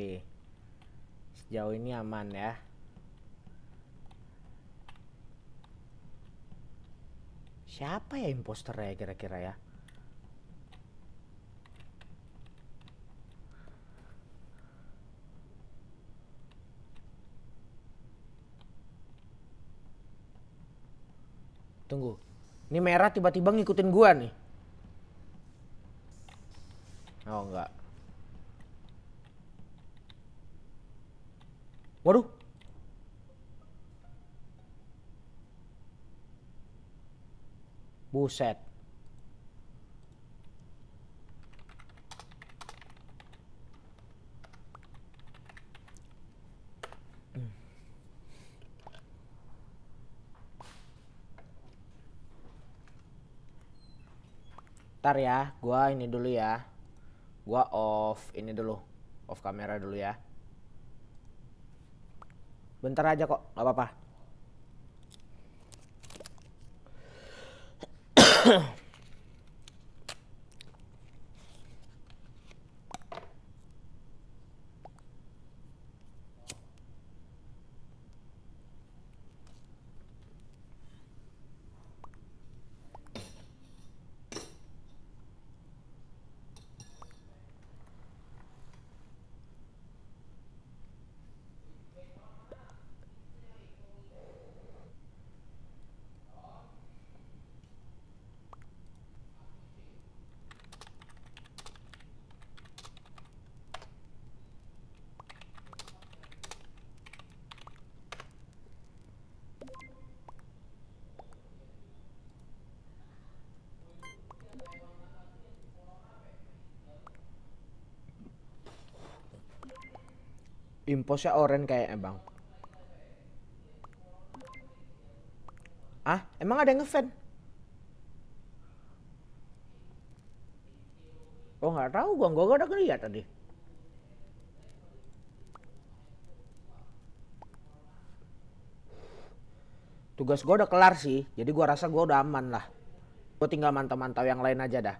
Oke. Sejauh ini aman ya. Siapa ya imposter ya kira-kira ya? Tunggu. Ini merah tiba-tiba ngikutin gua nih. Oh enggak. Waduh. Buset. Ntar ya, gua ini dulu ya. Gua off ini dulu. Off kamera dulu ya. Bentar aja kok, gak apa-apa. Imposnya orange kayaknya eh, bang. Ah, emang ada yang ngefan? Oh nggak tahu gua, nggak gak ada ngeliat tadi. Tugas gua udah kelar sih, jadi gua rasa gua udah aman lah. Gua tinggal mantau-mantau yang lain aja dah.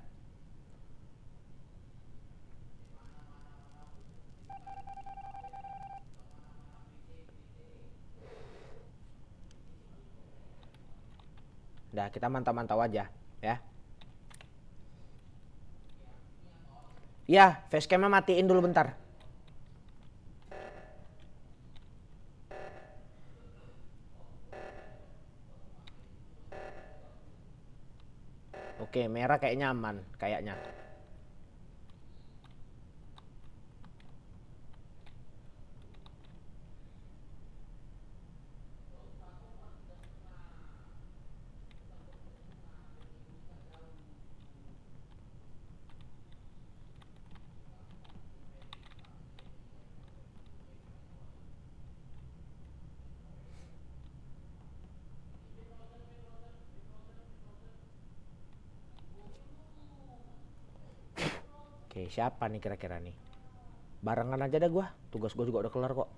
kita mantau-mantau aja ya ya facecamnya matiin dulu bentar Oke, merah kayak nyaman kayaknya. siapa nih kira-kira nih? Barengan aja dah gua. Tugas gua juga udah kelar kok.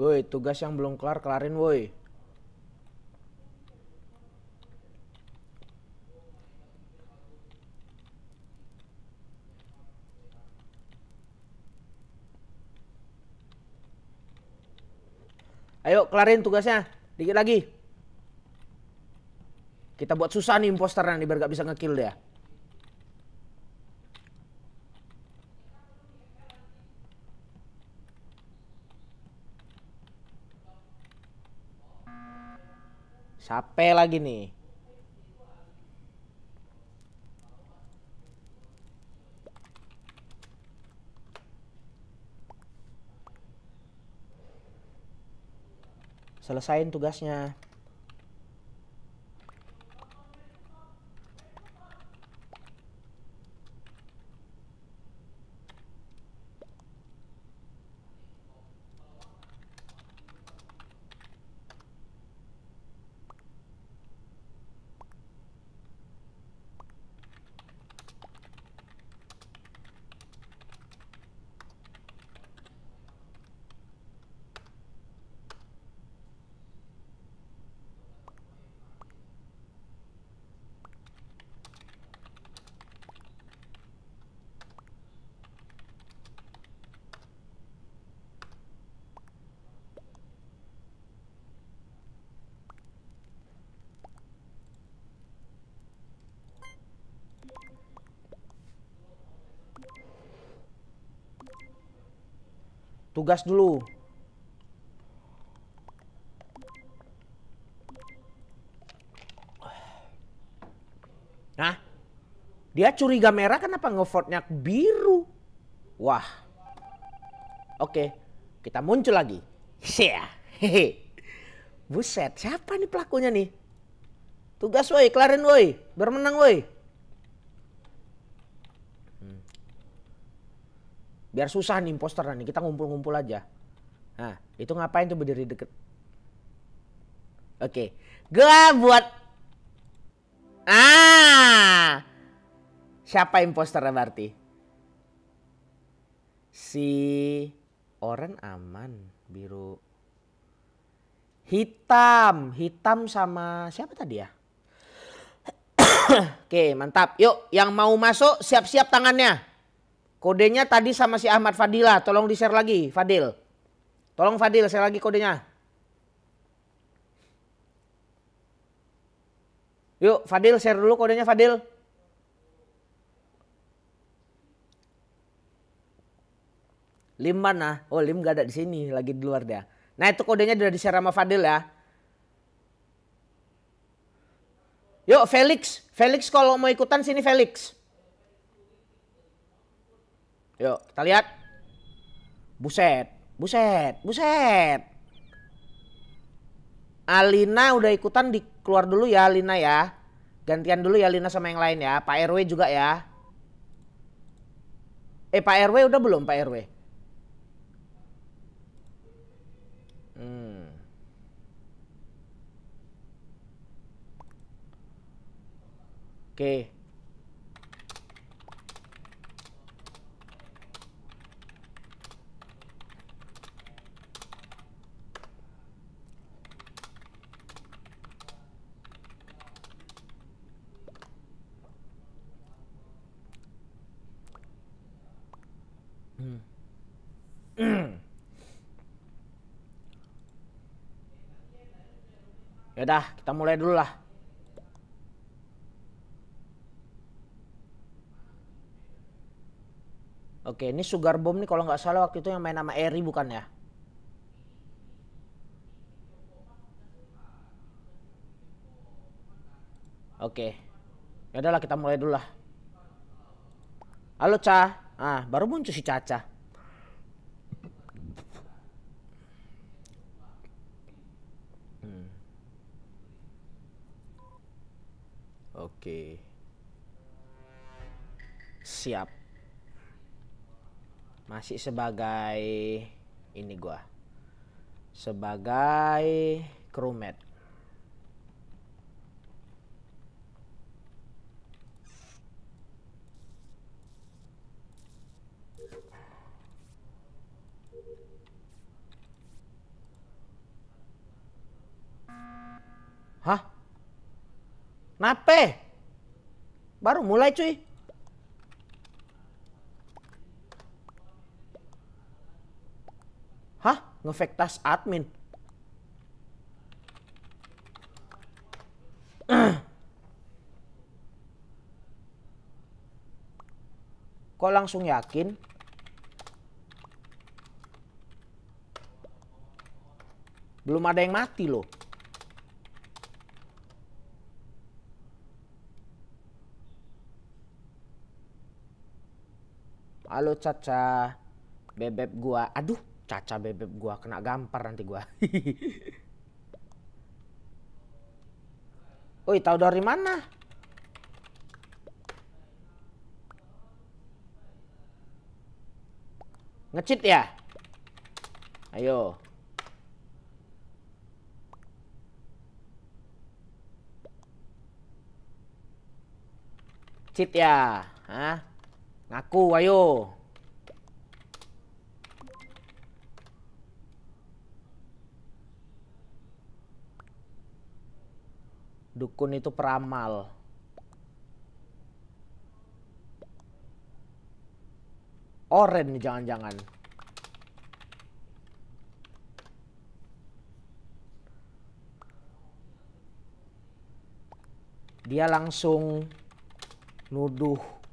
Woi, tugas yang belum kelar kelarin woi. kelarin tugasnya. Dikit lagi. Kita buat susah nih imposter nih biar gak bisa ngekill dia. Sape lagi nih. selesain tugasnya tugas dulu. Nah, dia curiga merah kenapa ngevote-nya biru? Wah. Oke, kita muncul lagi. hehehe Buset, siapa nih pelakunya nih? Tugas woi, kelarin woi, bermenang woi. biar susah nih imposter nih kita ngumpul-ngumpul aja nah itu ngapain tuh berdiri deket oke okay. gua buat ah siapa imposternya berarti si oren aman biru hitam hitam sama siapa tadi ya Oke, mantap. Yuk, yang mau masuk siap-siap tangannya. Kodenya tadi sama si Ahmad Fadila, tolong di-share lagi, Fadil. Tolong Fadil, share lagi kodenya. Yuk, Fadil share dulu kodenya Fadil. Lim mana? Oh, Lim gak ada di sini, lagi di luar dia. Nah, itu kodenya udah di-share sama Fadil ya. Yuk, Felix. Felix kalau mau ikutan sini Felix. Yuk, kita lihat. Buset, buset, buset. Alina udah ikutan di keluar dulu ya Alina ya. Gantian dulu ya Alina sama yang lain ya. Pak RW juga ya. Eh Pak RW udah belum Pak RW? Hmm. Oke. Okay. ya Yaudah, kita mulai dulu lah. Oke, ini Sugar Bomb nih kalau nggak salah waktu itu yang main nama Eri bukan ya? Oke. Ya lah kita mulai dulu lah. Halo Ca. Ah, baru muncul si Caca. Oke. Siap. Masih sebagai ini gua. Sebagai crewmate. Hah? Nape? Baru mulai cuy. Hah? Ngefake tas admin? Kok langsung yakin? Belum ada yang mati loh. halo Caca bebek gua aduh Caca bebek gua kena gampar nanti gua Woi tahu dari mana ngecit ya ayo cheat ya hah Ngaku, ayo. Dukun itu peramal. Oren jangan-jangan. Dia langsung nuduh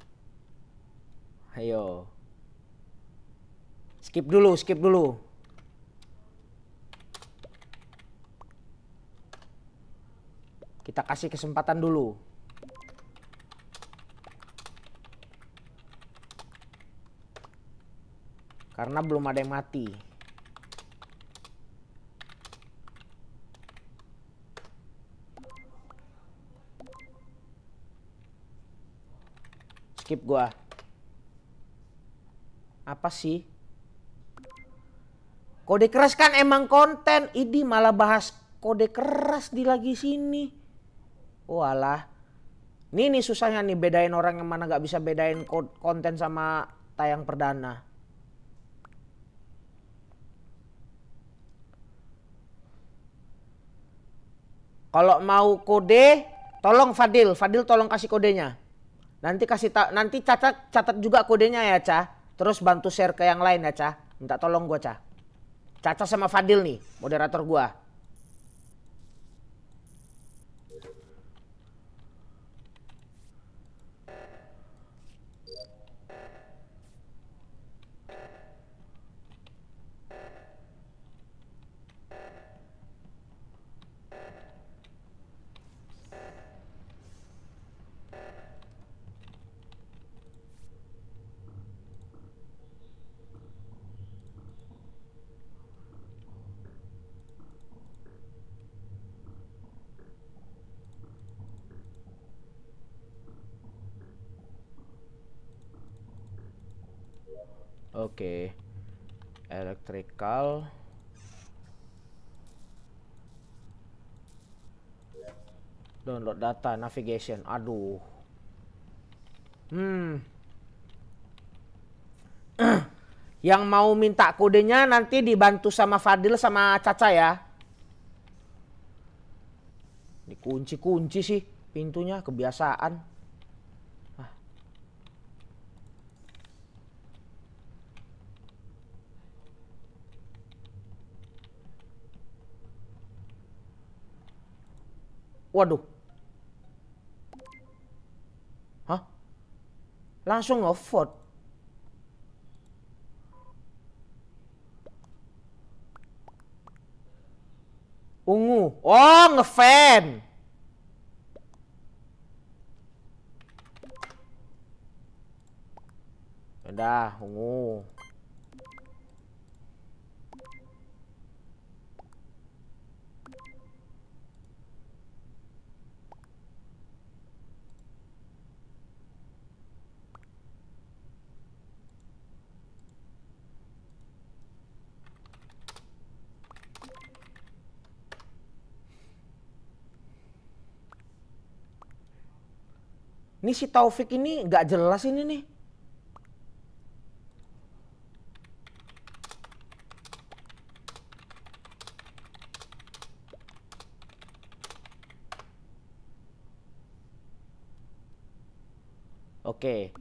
Ayo. Skip dulu, skip dulu. Kita kasih kesempatan dulu. Karena belum ada yang mati. Skip gua apa sih? Kode keras kan emang konten. Idi malah bahas kode keras di lagi sini. Walah. Ini nih susahnya nih bedain orang yang mana gak bisa bedain konten sama tayang perdana. Kalau mau kode, tolong Fadil, Fadil tolong kasih kodenya. Nanti kasih nanti catat catat juga kodenya ya, Cah. Terus bantu share ke yang lain ya Cah. Minta tolong gue Cah. Caca sama Fadil nih, moderator gue. Oke. Okay. Electrical. Download data navigation. Aduh. Hmm. Yang mau minta kodenya nanti dibantu sama Fadil sama Caca ya. Dikunci-kunci sih pintunya kebiasaan. Waduh. Hah? Langsung ngevote. Ungu. Oh, nge-fan. Udah, ungu. Ini si Taufik ini nggak jelas ini nih. Oke. Okay.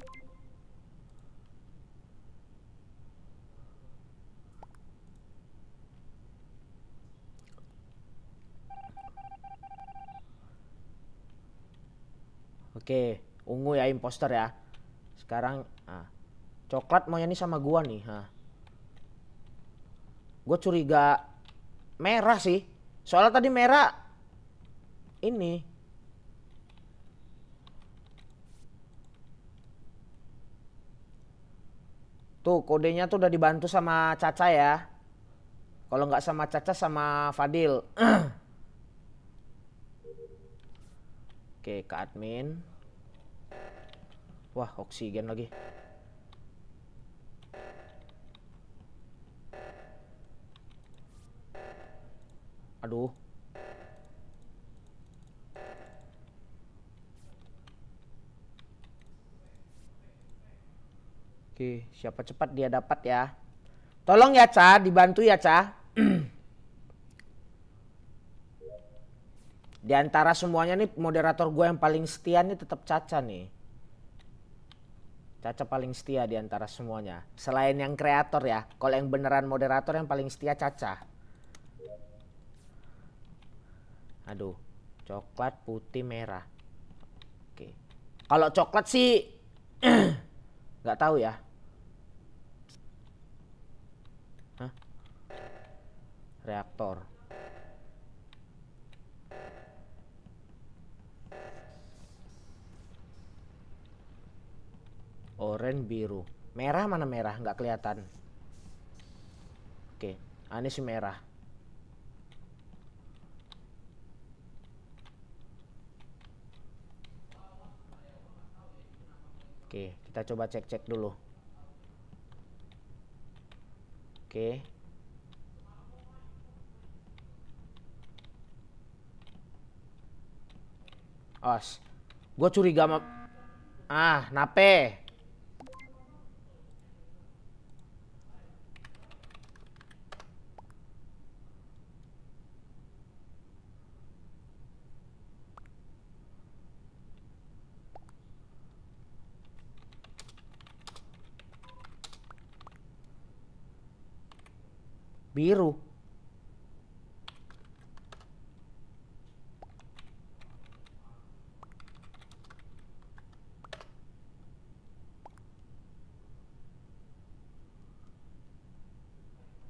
Oke. Okay imposter ya. Sekarang ah, coklat maunya nih sama gua nih. Ah. Gue curiga merah sih. Soalnya tadi merah ini Tuh kodenya tuh udah dibantu sama Caca ya. Kalau nggak sama Caca sama Fadil. Oke ke admin. Wah, oksigen lagi. Aduh. Oke, siapa cepat dia dapat ya. Tolong ya, Ca, dibantu ya, Ca. Di antara semuanya nih moderator gue yang paling setia nih tetap Caca nih. Caca paling setia di antara semuanya. Selain yang kreator ya. Kalau yang beneran moderator yang paling setia Caca. Aduh, coklat putih merah. Oke. Kalau coklat sih nggak tahu ya. Hah? Reaktor. Orange biru merah mana merah nggak kelihatan oke ini si merah oke kita coba cek cek dulu oke os gue curiga sama ah nape biru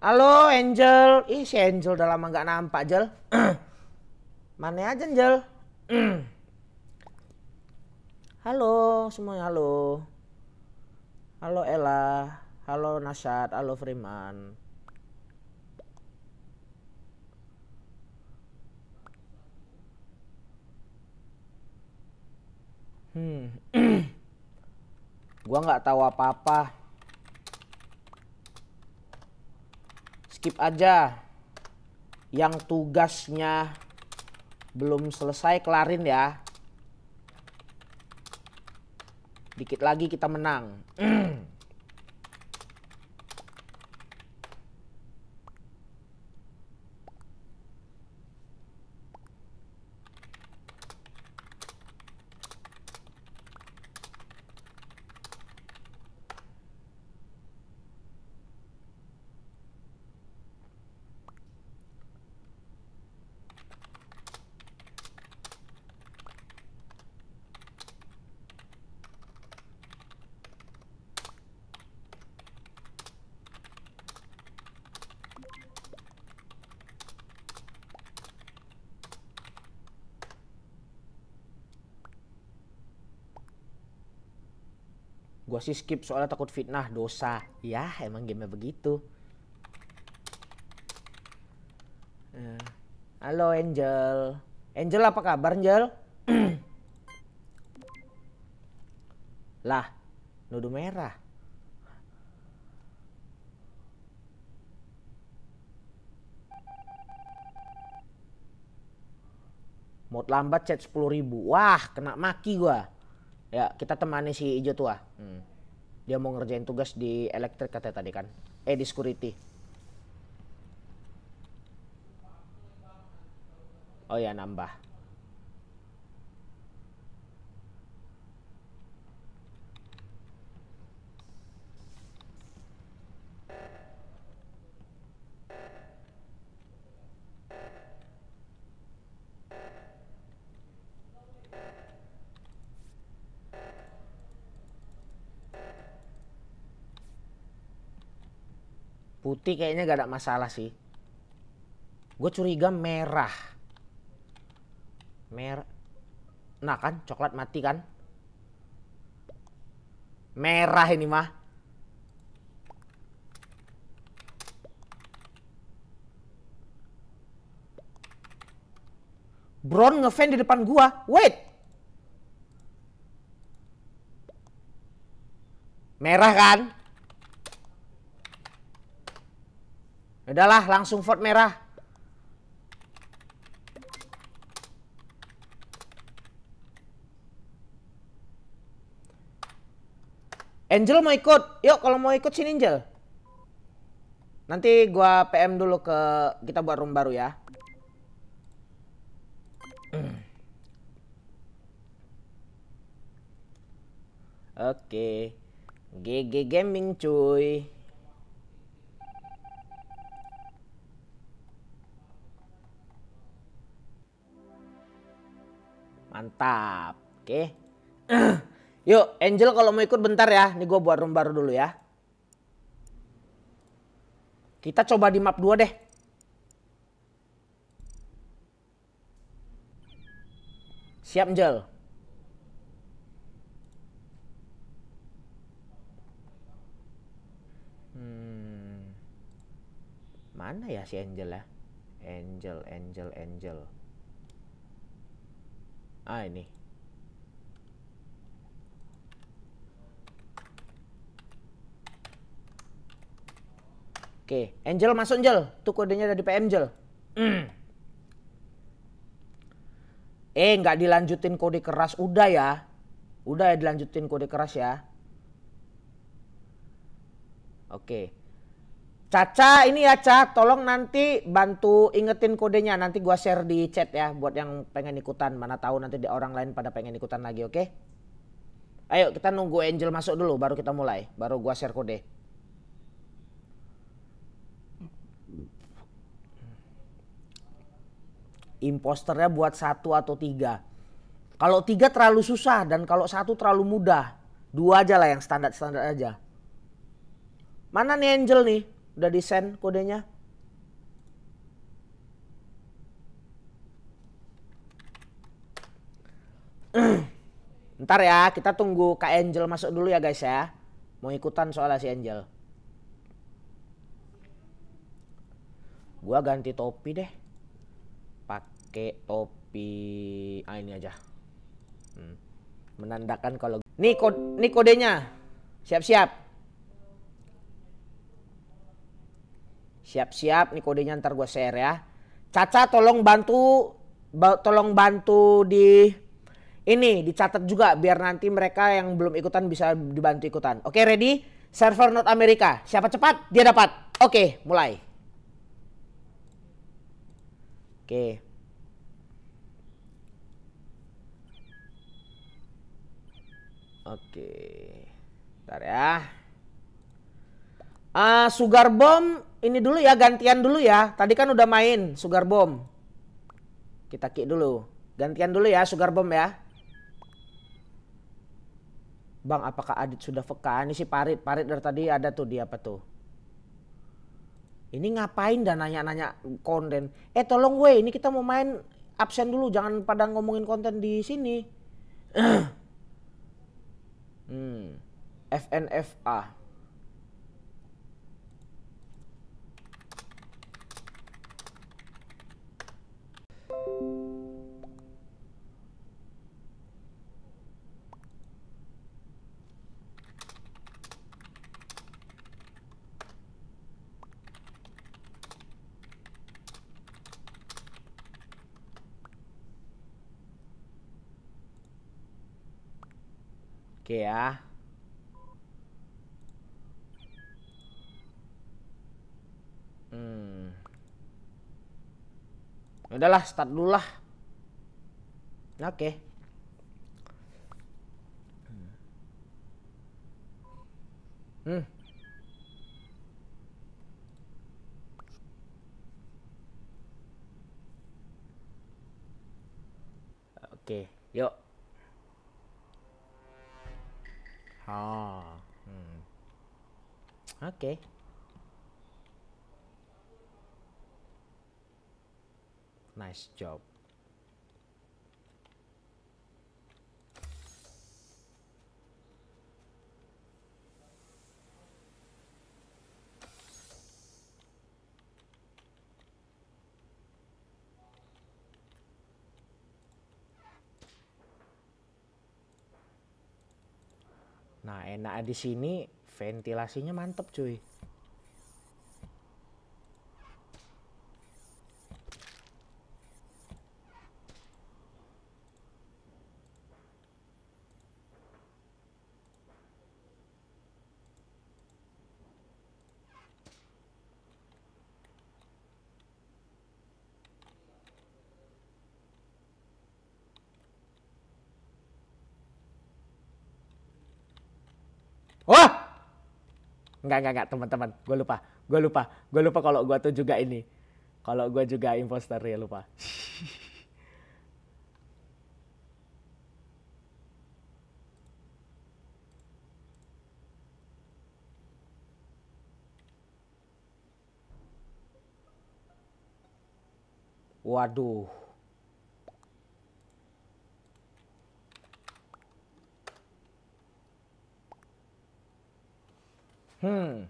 Halo Angel, ih si Angel udah lama nggak nampak jel. Mana aja Angel? halo semuanya halo. Halo Ella, halo Nasad, halo Freeman. Hmm. gua nggak tahu apa-apa. Skip aja. Yang tugasnya belum selesai kelarin ya. Dikit lagi kita menang. sih skip soalnya takut fitnah dosa. Ya emang game begitu. Eh, halo Angel. Angel apa kabar Angel? lah, nudu merah. Mod lambat chat 10.000. Wah, kena maki gua. Ya, kita temani si Ijo tua. Hmm dia mau ngerjain tugas di elektrik katanya tadi kan eh di security oh ya nambah putih kayaknya gak ada masalah sih. Gue curiga merah. Merah. Nah kan, coklat mati kan. Merah ini mah. Brown ngefan di depan gua. Wait. Merah kan? Udahlah, langsung vote merah. Angel mau ikut. Yuk, kalau mau ikut sini Angel. Nanti gua PM dulu ke kita buat room baru ya. Oke. Okay. GG Gaming cuy. Mantap. Oke. Okay. Yuk, Angel kalau mau ikut bentar ya. ini gue buat room baru dulu ya. Kita coba di map 2 deh. Siap, Angel. Hmm. Mana ya si Angel ya? Angel, Angel, Angel ah ini Oke, Angel masuk Angel. Tuh kodenya dari PM Angel. Mm. Eh, nggak dilanjutin kode keras. Udah ya. Udah ya dilanjutin kode keras ya. Oke. Caca ini ya Caca, tolong nanti bantu ingetin kodenya. Nanti gua share di chat ya buat yang pengen ikutan. Mana tahu nanti di orang lain pada pengen ikutan lagi, oke? Okay? Ayo kita nunggu Angel masuk dulu baru kita mulai. Baru gua share kode. Imposternya buat satu atau tiga. Kalau tiga terlalu susah dan kalau satu terlalu mudah. Dua aja lah yang standar-standar aja. Mana nih Angel nih? Udah desain kodenya. Ntar ya, kita tunggu Kak Angel masuk dulu ya guys ya. Mau ikutan soalnya si Angel. Gua ganti topi deh. Pakai topi ah ini aja. Hmm. Menandakan kalau Nih kod nih kodenya. Siap-siap. Siap-siap nih kodenya ntar gue share ya. Caca tolong bantu tolong bantu di ini dicatat juga biar nanti mereka yang belum ikutan bisa dibantu ikutan. Oke, okay, ready? Server North America. Siapa cepat dia dapat. Oke, okay, mulai. Oke. Okay. Oke. ntar ya. Uh, sugar bomb ini dulu ya gantian dulu ya. Tadi kan udah main sugar bomb. Kita kick dulu. Gantian dulu ya sugar bomb ya. Bang apakah Adit sudah peka? Ini si Parit. Parit dari tadi ada tuh dia apa tuh. Ini ngapain dan nanya-nanya konten. Eh tolong gue ini kita mau main absen dulu. Jangan pada ngomongin konten di sini. hmm. FNFA. Oke ya. Hmm. Udahlah, start dulu lah. Oke. Okay. Hmm. Oke, yuk. Oh. Hmm. Oke. Okay. Nice job. nah di sini ventilasinya mantep cuy nggak nggak nggak teman-teman gue lupa gue lupa gue lupa kalau gue tuh juga ini kalau gue juga imposter ya lupa Waduh, うん。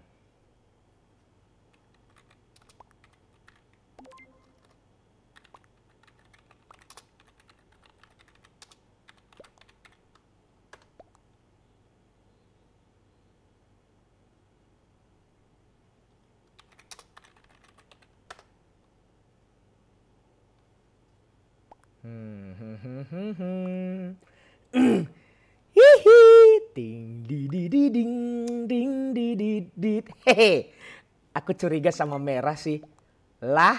Mm-hmm. Hehehe. Aku curiga sama merah sih. Lah,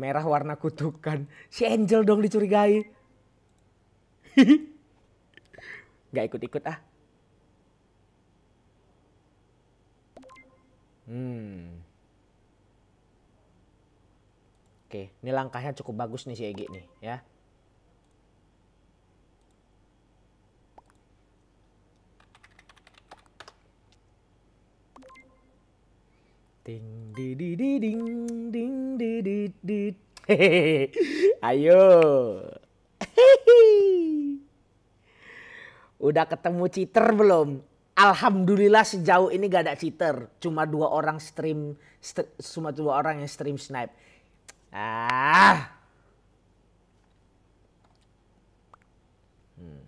merah warna kutukan. Si Angel dong dicurigai. Gak ikut-ikut ah. Hmm. Oke, ini langkahnya cukup bagus nih si Egi nih ya. Ding di di di ding ding di di di. Hehehe. Ayo. Hehehe. Udah ketemu cheater belum? Alhamdulillah sejauh ini gak ada cheater. Cuma dua orang stream, st cuma dua orang yang stream snipe. Ah. Hmm.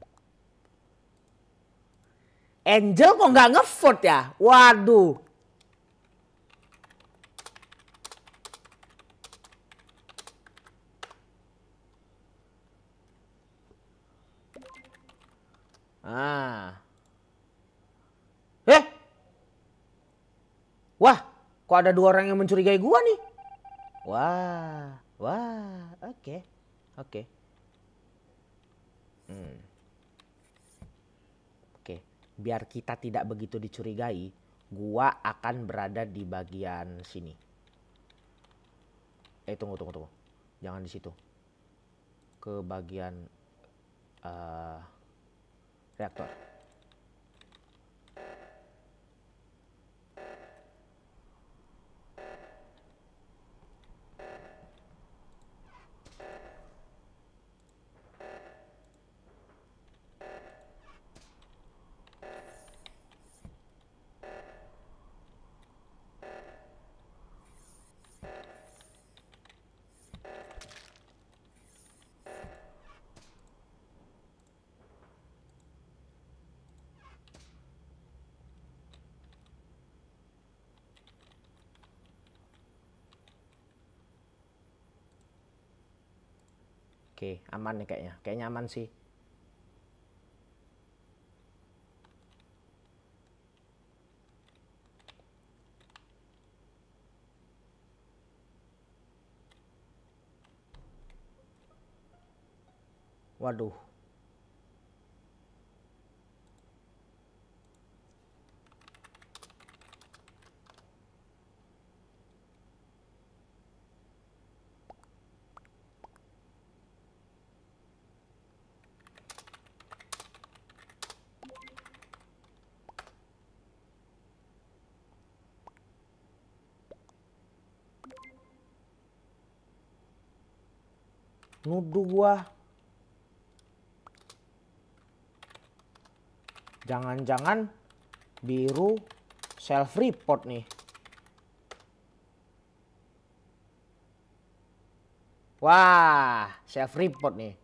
Angel kok nggak ngevote ya? Waduh, Nah. Eh? Wah, kok ada dua orang yang mencurigai gua nih? Wah, wah, oke, okay. oke. Okay. Hmm. Oke, okay. biar kita tidak begitu dicurigai, gua akan berada di bagian sini. Eh, tunggu, tunggu, tunggu. Jangan di situ. Ke bagian... Uh, reactor. Oke, aman nih kayaknya. Kayaknya aman sih. Waduh. nuduh gua jangan-jangan biru self report nih wah self report nih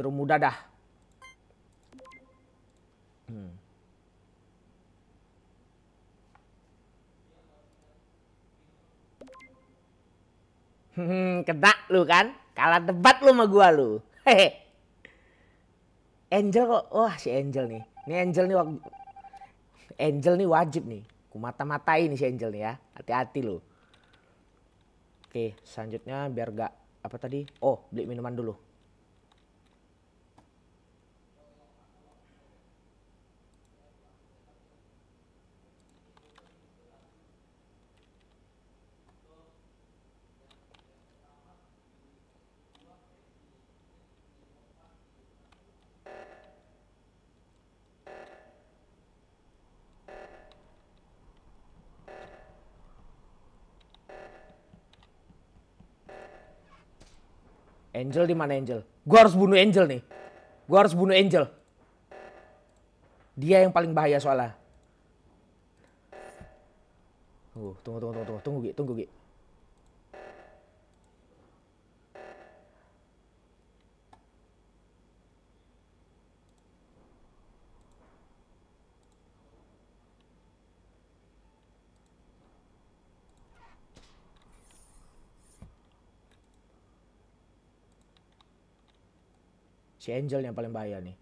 biru muda dah. Hmm. Hmm, lu kan? Kalah debat lu sama gua lu. Hehe. Angel kok, wah si Angel nih. Ini Angel nih waktu Angel nih wajib nih. Ku mata matai nih si Angel nih ya. Hati-hati lu. Oke, selanjutnya biar gak apa tadi? Oh, beli minuman dulu. Angel di mana Angel? Gue harus bunuh Angel nih. Gue harus bunuh Angel. Dia yang paling bahaya soalnya. Uh, tunggu, tunggu, tunggu, tunggu, tunggu, tunggu, tunggu, tunggu. Si Angel yang paling bahaya nih.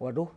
Waduh,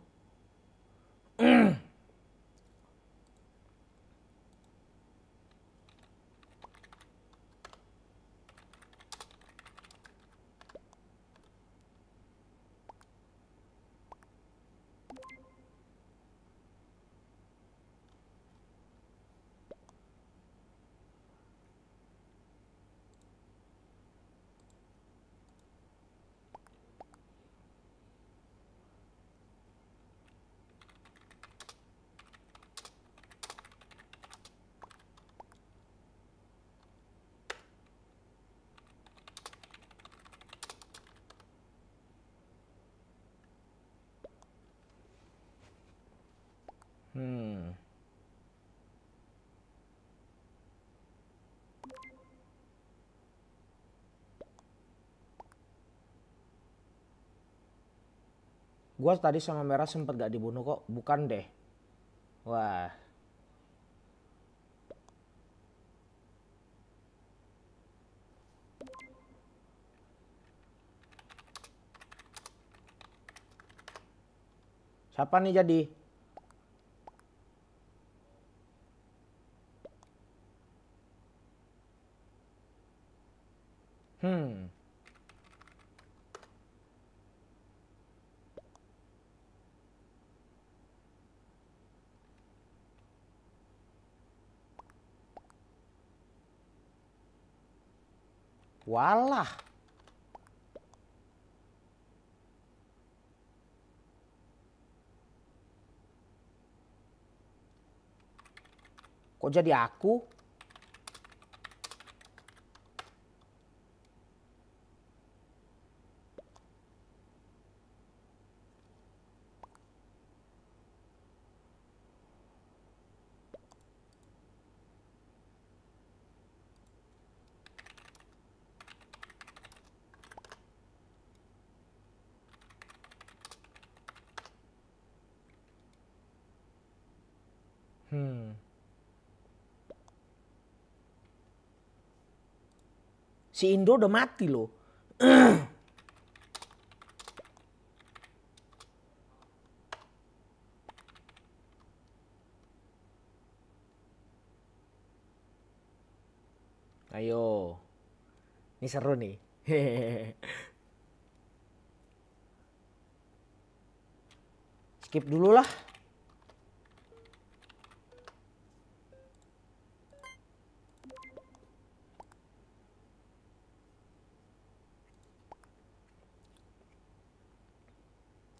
Hmm. Gua tadi sama merah sempet gak dibunuh kok. Bukan deh. Wah. Siapa nih jadi? Walah. Kok jadi aku? Si Indo udah mati loh. Ayo. Ini seru nih. Skip dulu lah.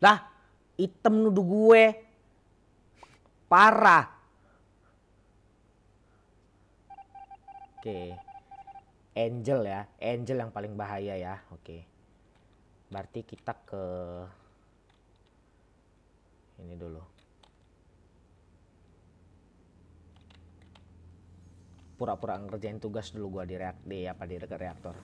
Lah, item nuduh gue. Parah. Oke. Angel ya. Angel yang paling bahaya ya. Oke. Berarti kita ke... Ini dulu. Pura-pura ngerjain tugas dulu gua di reak di apa di dekat reaktor.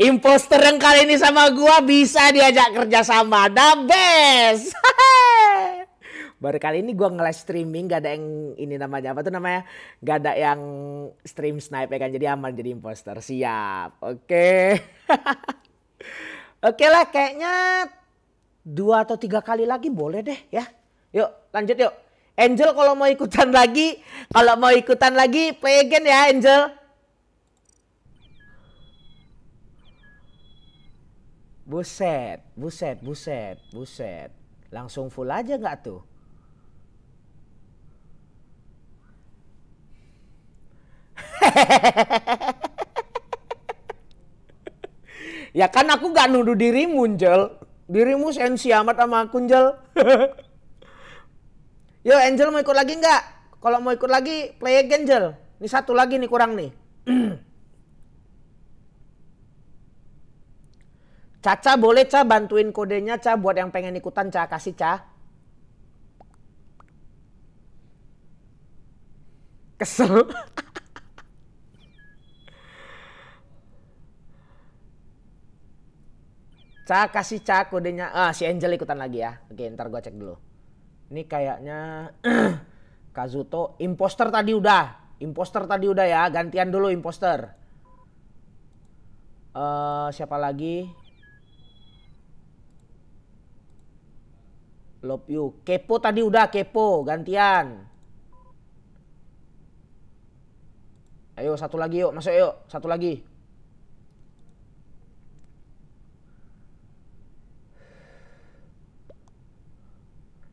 Imposter yang kali ini sama gua bisa diajak kerja sama The best. Baru kali ini gua nge-live streaming gak ada yang ini namanya apa tuh namanya? Gak ada yang stream snipe ya kan. Jadi aman jadi imposter. Siap. Oke. Okay. Oke okay lah kayaknya dua atau tiga kali lagi boleh deh ya. Yuk lanjut yuk. Angel kalau mau ikutan lagi, kalau mau ikutan lagi play again ya Angel. Buset, buset, buset, buset. Langsung full aja nggak tuh? ya kan aku nggak nuduh dirimu, Angel. Dirimu sensi amat sama aku, Angel. Yo, Angel mau ikut lagi nggak? Kalau mau ikut lagi, play again, Angel. Ini satu lagi nih kurang nih. Caca boleh Ca bantuin kodenya Ca buat yang pengen ikutan Ca kasih Ca. Kesel. Ca kasih Ca kodenya. Ah, si Angel ikutan lagi ya. Oke, ntar gue cek dulu. Ini kayaknya Kazuto imposter tadi udah. Imposter tadi udah ya. Gantian dulu imposter. Uh, siapa lagi? Love you. Kepo tadi udah kepo, gantian. Ayo satu lagi yuk, masuk yuk, satu lagi.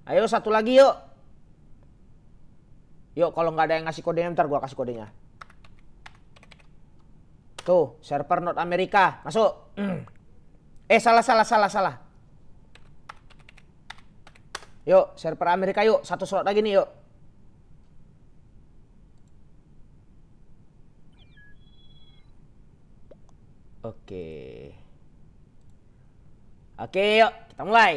Ayo satu lagi yuk. Yuk kalau nggak ada yang ngasih kodenya ntar gua kasih kodenya. Tuh, server North America, masuk. eh salah salah salah salah. Yuk, server Amerika yuk. Satu slot lagi nih yuk. Oke. Oke, yuk kita mulai.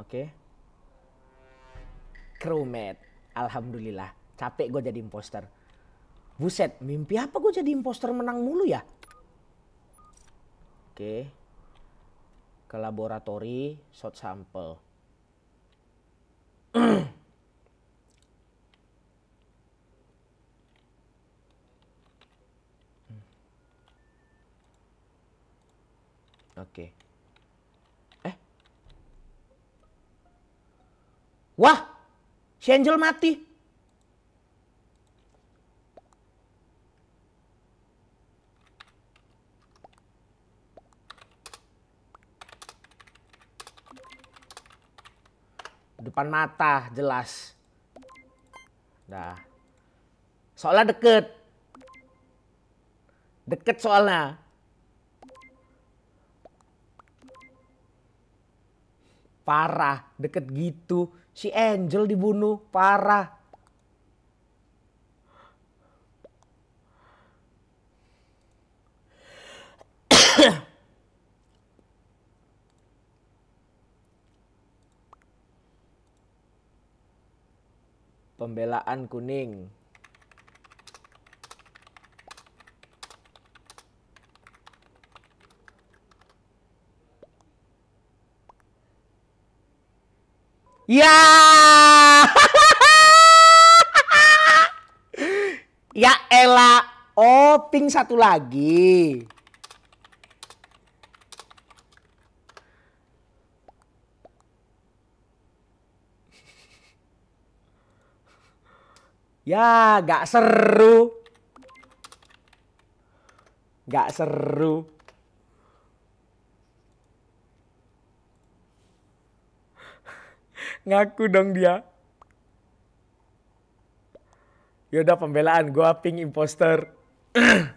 Oke. Crewmate. Alhamdulillah. Capek gue jadi imposter. Buset, mimpi apa gue jadi imposter menang mulu ya? Oke. Ke laboratori, shot sampel. Oke. Eh. Wah, si Angel mati. depan mata jelas. Dah. Soalnya deket. Deket soalnya. Parah, deket gitu. Si Angel dibunuh, parah. pembelaan kuning. Ya! ya Ella, oh pink satu lagi. Ya, gak seru. Gak seru. Ngaku dong dia. Yaudah pembelaan, gue ping imposter.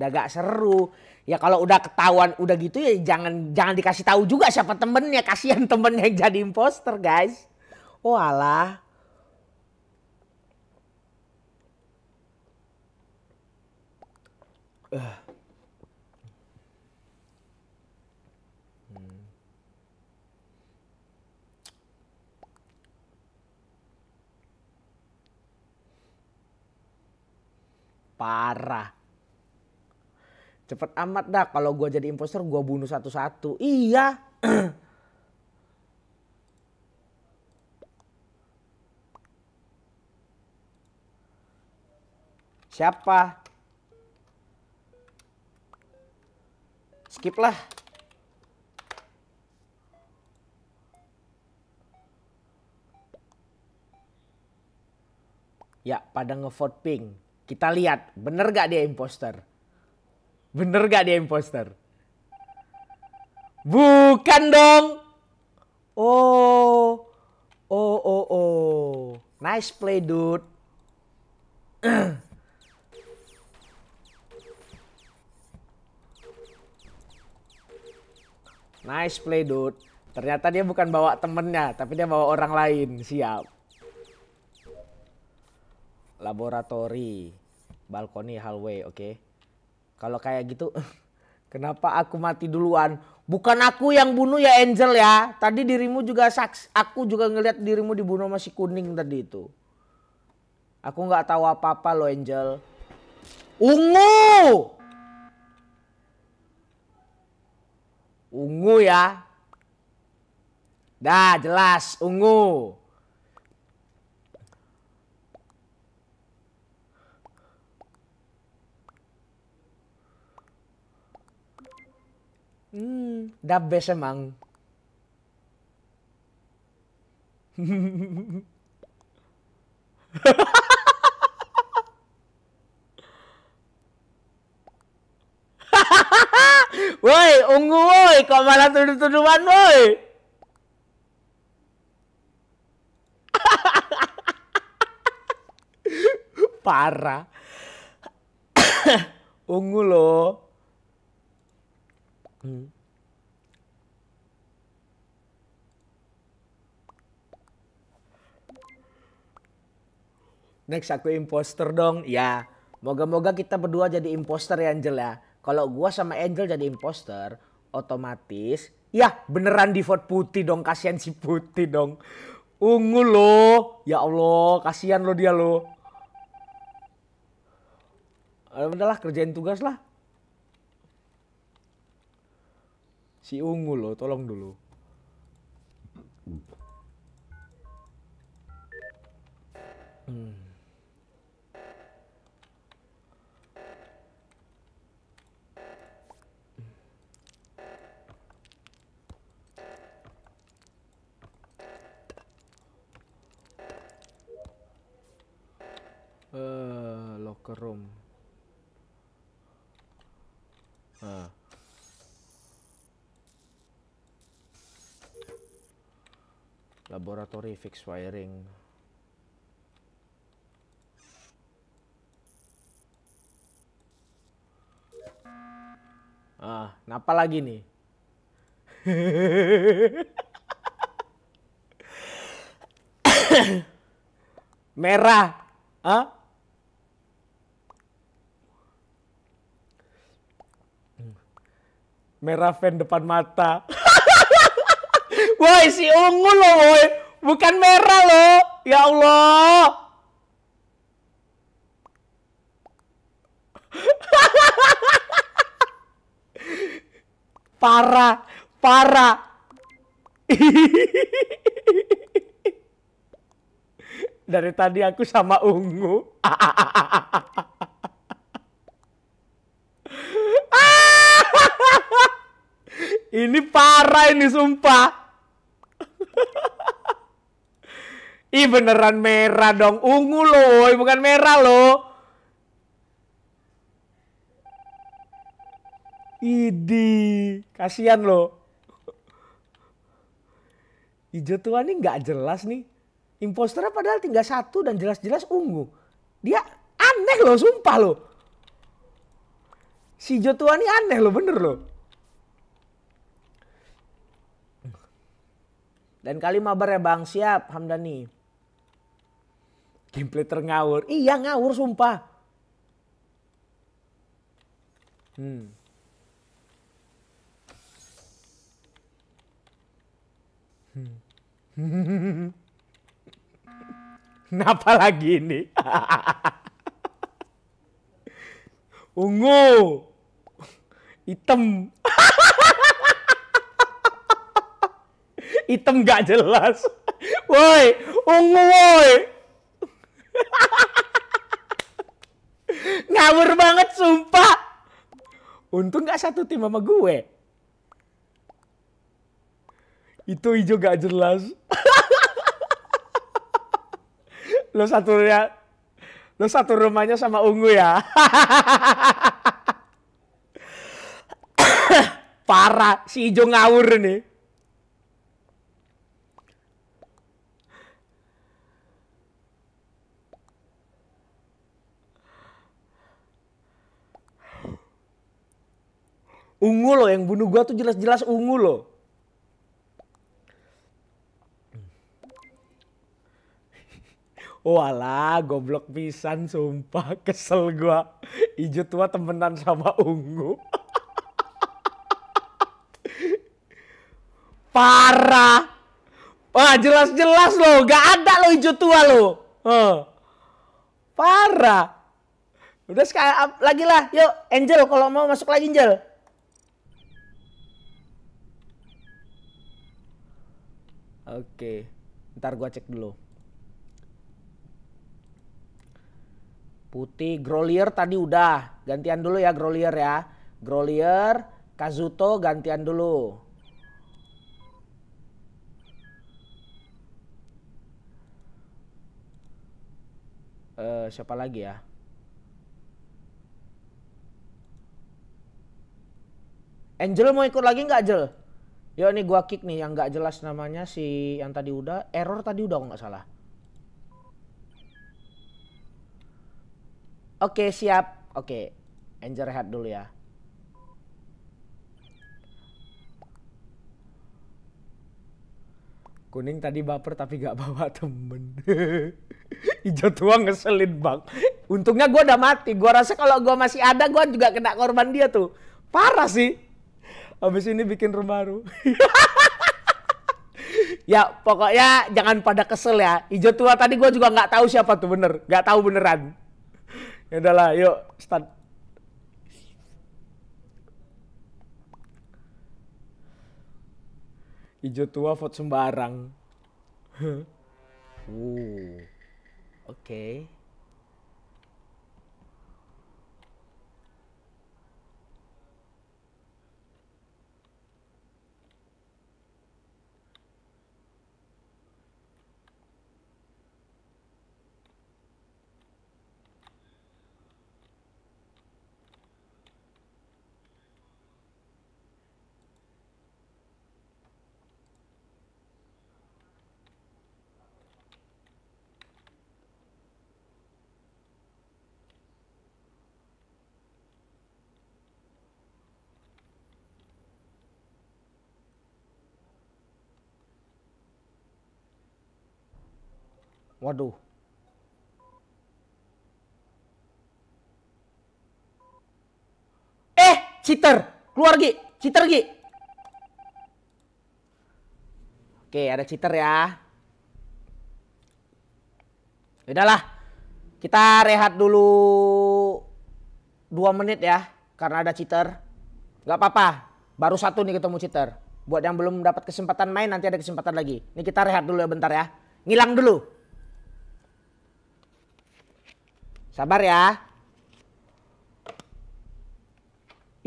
udah gak seru ya kalau udah ketahuan udah gitu ya jangan jangan dikasih tahu juga siapa temennya kasihan temennya yang jadi imposter guys walah oh, uh. parah Cepet amat dah kalau gue jadi imposter gue bunuh satu-satu. Iya. Siapa? Skip lah. Ya, pada ngevote pink. Kita lihat, bener gak dia imposter? Bener gak dia imposter? Bukan dong. Oh. Oh, oh, oh. Nice play, dude. nice play, dude. Ternyata dia bukan bawa temennya, tapi dia bawa orang lain. Siap. Laboratori. Balkoni hallway, oke. Okay. Kalau kayak gitu, kenapa aku mati duluan? Bukan aku yang bunuh ya Angel ya. Tadi dirimu juga saks, Aku juga ngeliat dirimu dibunuh masih kuning tadi itu. Aku nggak tahu apa-apa lo Angel. Ungu! Ungu ya. Dah jelas ungu. Hmm, the best emang. woi, ungu woi, kok malah tuduh-tuduhan woi. Parah. ungu loh. Hmm. Next aku imposter dong. Ya, moga-moga kita berdua jadi imposter ya Angel ya. Kalau gua sama Angel jadi imposter, otomatis ya beneran di vote putih dong. Kasihan si putih dong. Ungu lo. Ya Allah, kasihan lo dia lo. Eh, lah, kerjain tugas lah. si ungu lo tolong dulu hmm. Uh, locker room. Uh. laboratory fix wiring ah kenapa lagi nih merah ah merah fan depan mata Woi, si ungu loh, woi. Bukan merah loh. Ya Allah. parah, parah. Dari tadi aku sama ungu. ini parah ini sumpah. Ih beneran merah dong. Ungu loh, bukan merah loh. Idi, kasihan loh. Hijau tua ini nggak jelas nih. Imposternya padahal tinggal satu dan jelas-jelas ungu. Dia aneh loh, sumpah loh. Si hijau tua ini aneh loh, bener loh. Dan kali mabar ya Bang siap Hamdani. gameplay terngawur, Iya ngawur sumpah. Hmm. Hmm. Kenapa lagi ini? Ungu. Hitam. hitam gak jelas. Woi, ungu woi. Ngawur banget sumpah. Untung gak satu tim sama gue. Itu hijau gak jelas. lo satu ya lo satu rumahnya sama ungu ya parah si hijau ngawur nih Ungu loh yang bunuh gua tuh jelas-jelas ungu loh. Walah, oh goblok pisan sumpah kesel gua. Ijo tua temenan sama ungu. Parah. Wah, jelas-jelas loh, gak ada loh ijo tua loh. Huh. Parah. Udah sekali lagi lah, yuk Angel kalau mau masuk lagi Angel. Oke, ntar gua cek dulu. Putih, Grolier tadi udah. Gantian dulu ya Grolier ya. Grolier, Kazuto gantian dulu. Uh, siapa lagi ya? Angel mau ikut lagi nggak Angel? Yo ini gua kick nih yang nggak jelas namanya si yang tadi udah error tadi udah nggak salah. Oke okay, siap. Oke, okay. Angel rehat dulu ya. Kuning tadi baper tapi gak bawa temen. Hijau tua ngeselin bang. Untungnya gue udah mati. Gue rasa kalau gue masih ada gue juga kena korban dia tuh. Parah sih. Habis ini bikin rumah baru. ya pokoknya jangan pada kesel ya. Ijo tua tadi gue juga nggak tahu siapa tuh bener, nggak tahu beneran. Ya udahlah, yuk start. Ijo tua vote sembarang. uh, oke. Okay. Waduh. Eh, cheater. Keluar, Gi. Cheater, Gi. Oke, ada cheater ya. Udahlah. Kita rehat dulu 2 menit ya. Karena ada cheater. Gak apa-apa. Baru satu nih ketemu cheater. Buat yang belum dapat kesempatan main nanti ada kesempatan lagi. Ini kita rehat dulu ya bentar ya. Ngilang dulu. Sabar ya.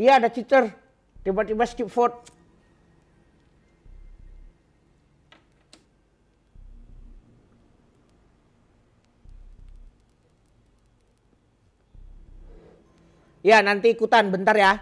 Iya ada cheater. Tiba-tiba skip vote. Ya nanti ikutan bentar ya.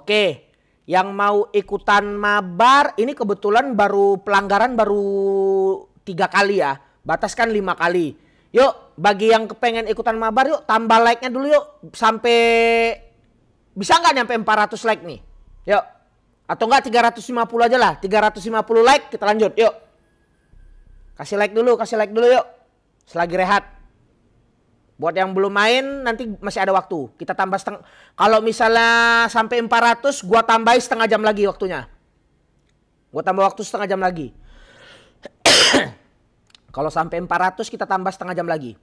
Oke, yang mau ikutan mabar ini kebetulan baru pelanggaran baru tiga kali ya, bataskan lima kali. Yuk, bagi yang kepengen ikutan mabar yuk tambah like-nya dulu yuk sampai bisa nggak nyampe 400 like nih? Yuk. Atau enggak 350 aja lah, 350 like kita lanjut, yuk. Kasih like dulu, kasih like dulu yuk. Selagi rehat. Buat yang belum main nanti masih ada waktu. Kita tambah setengah. Kalau misalnya sampai 400 gua tambahin setengah jam lagi waktunya. Gua tambah waktu setengah jam lagi. Kalau sampai 400 kita tambah setengah jam lagi.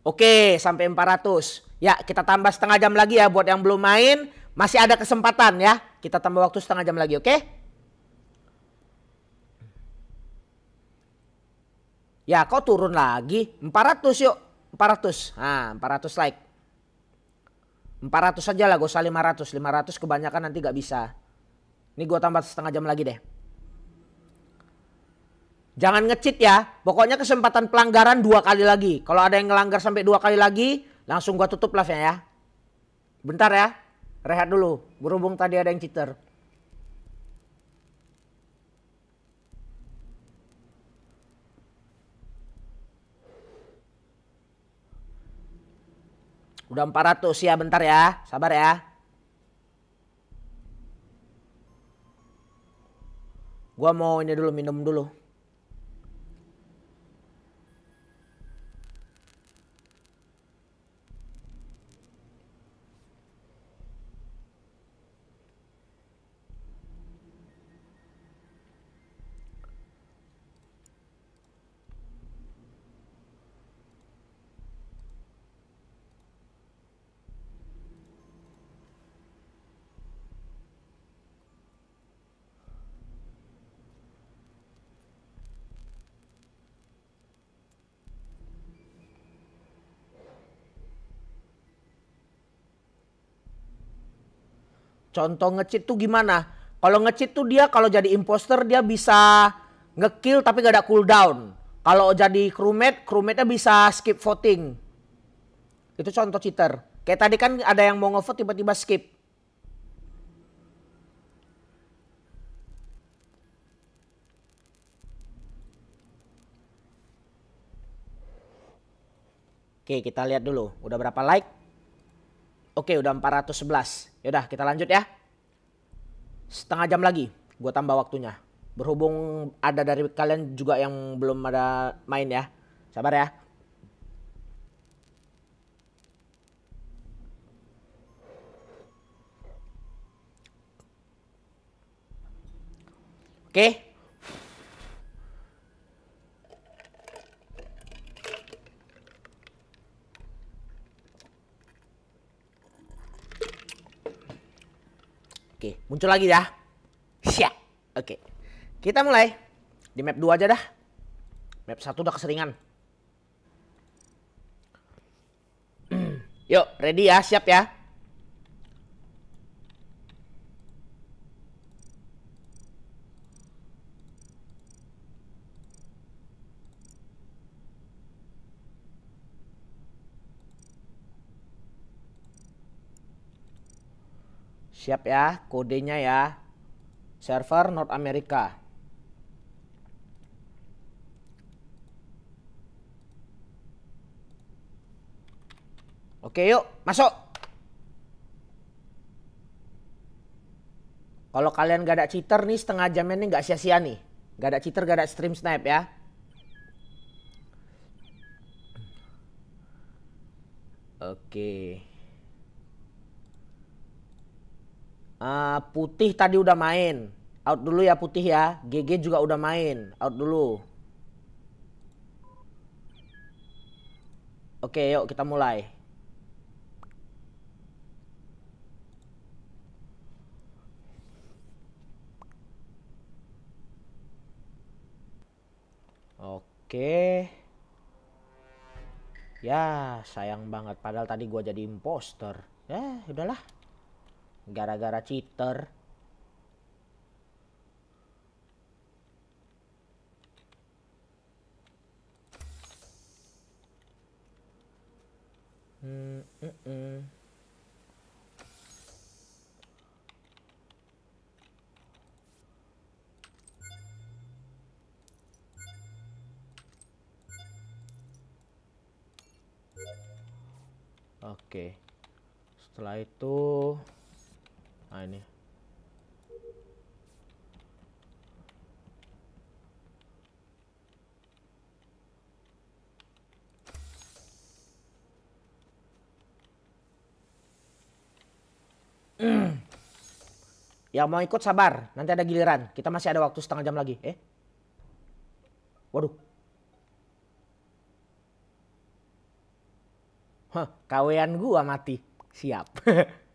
Oke, sampai 400. Ya, kita tambah setengah jam lagi ya buat yang belum main, masih ada kesempatan ya. Kita tambah waktu setengah jam lagi, oke? Okay? Ya, kau turun lagi. 400 yuk. 400. Nah, 400 like. 400 saja lah, gak usah 500. 500 kebanyakan nanti gak bisa. Ini gue tambah setengah jam lagi deh. Jangan ngecit ya. Pokoknya kesempatan pelanggaran dua kali lagi. Kalau ada yang ngelanggar sampai dua kali lagi, langsung gue tutup live-nya ya. Bentar ya rehat dulu berhubung tadi ada yang cheater Udah 400 ya bentar ya. Sabar ya. Gua mau ini dulu minum dulu. Contoh ngecit tuh gimana? Kalau ngecit tuh dia kalau jadi imposter dia bisa ngekill tapi gak ada cooldown. Kalau jadi crewmate, crewmate-nya bisa skip voting. Itu contoh cheater. Kayak tadi kan ada yang mau ngevote tiba-tiba skip. Oke, kita lihat dulu. Udah berapa like? Oke, udah 411. Yaudah, kita lanjut ya. Setengah jam lagi, gue tambah waktunya. Berhubung ada dari kalian juga yang belum ada main ya. Sabar ya. Oke. Oke, muncul lagi ya. siap Oke. Kita mulai. Di map 2 aja dah. Map 1 udah keseringan. Yuk, ready ya, siap ya. Siap ya, kodenya ya. Server North America. Oke yuk, masuk. Kalau kalian gak ada cheater nih setengah jam ini gak sia-sia nih. Gak ada cheater, gak ada stream snap ya. Oke. Uh, putih tadi udah main. Out dulu ya putih ya. GG juga udah main. Out dulu. Oke, yuk kita mulai. Oke. Ya, sayang banget padahal tadi gua jadi imposter. Ya, udahlah gara-gara cheater hmm, hmm, hmm. Oke. Okay. Setelah itu nah ini Yang mau ikut sabar, nanti ada giliran. Kita masih ada waktu setengah jam lagi, eh. Waduh. Hah, kawean gua mati. Siap.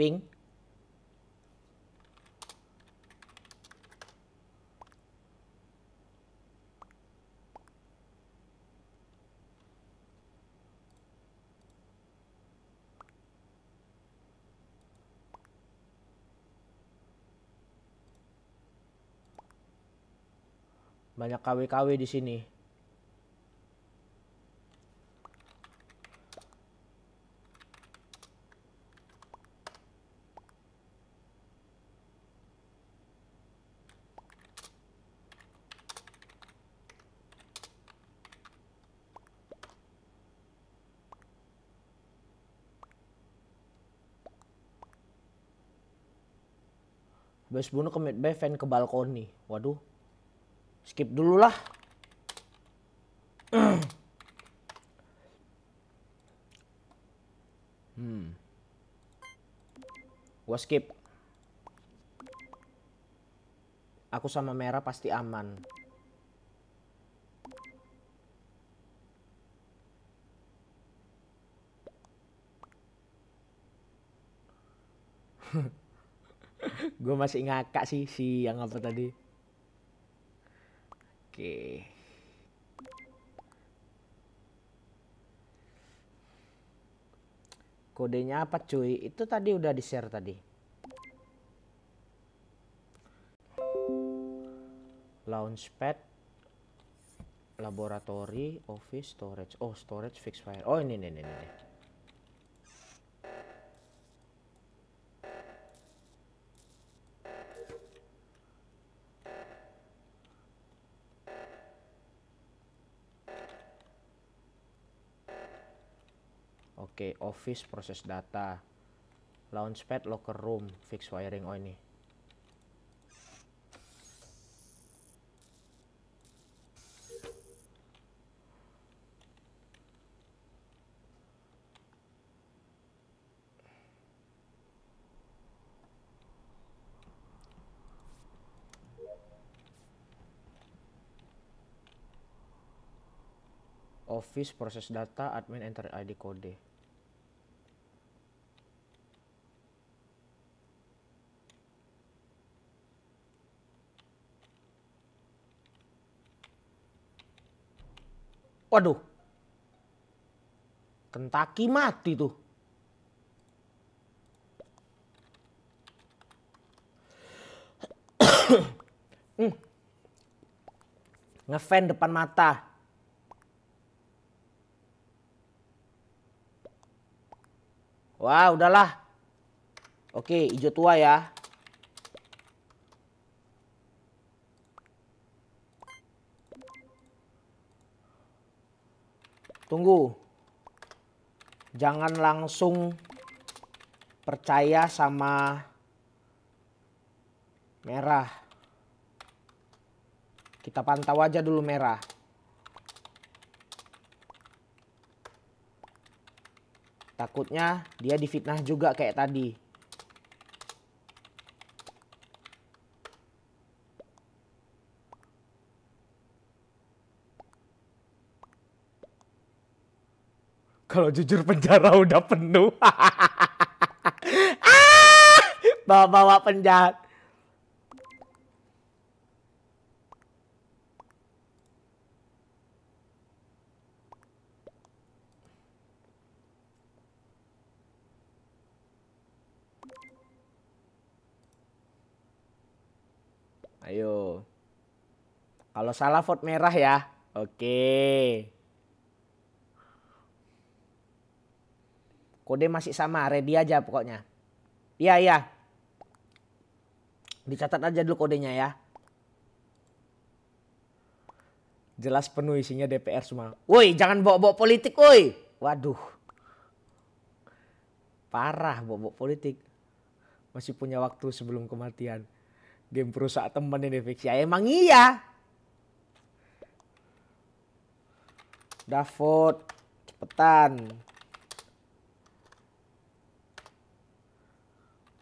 ping banyak KW-KW di sini. Miss Bruno ke mid fan ke balkoni. Waduh. Skip dulu lah. hmm. Gua skip. Aku sama merah pasti aman. Hmm. gue masih ngakak sih si yang apa tadi oke okay. kodenya apa cuy itu tadi udah di share tadi launchpad laboratory office storage oh storage fixed file oh ini ini ini, ini. Oke, office proses data. Launchpad locker room fix wiring oh ini. Office proses data admin enter ID kode. Waduh. Kentucky mati tuh. hmm. Ngefan depan mata. Wah, udahlah. Oke, hijau tua ya. Tunggu. Jangan langsung percaya sama merah. Kita pantau aja dulu merah. Takutnya dia difitnah juga kayak tadi. Kalau jujur penjara udah penuh. ah! Bawa-bawa penjahat. Ayo. Kalau salah vote merah ya. Oke. Okay. Kode masih sama, ready aja pokoknya. Iya, iya. Dicatat aja dulu kodenya ya. Jelas penuh isinya DPR semua. Woi, jangan bawa-bawa politik, woi. Waduh. Parah bawa-bawa politik. Masih punya waktu sebelum kematian. Game perusak teman ini fix. Ya emang iya. Davot, cepetan.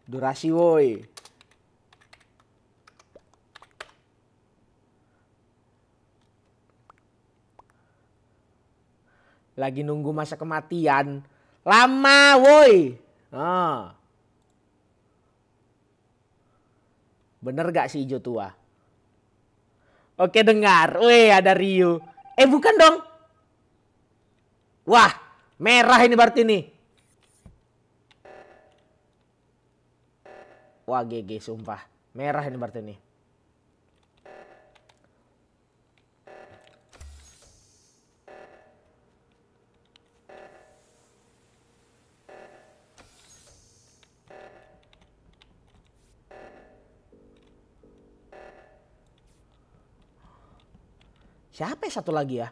Durasi woi. Lagi nunggu masa kematian. Lama woi. Ah. Bener gak sih hijau tua? Oke dengar. Woi, ada Rio. Eh bukan dong. Wah merah ini berarti nih. Wah GG sumpah. Merah ini berarti nih. Siapa satu lagi ya?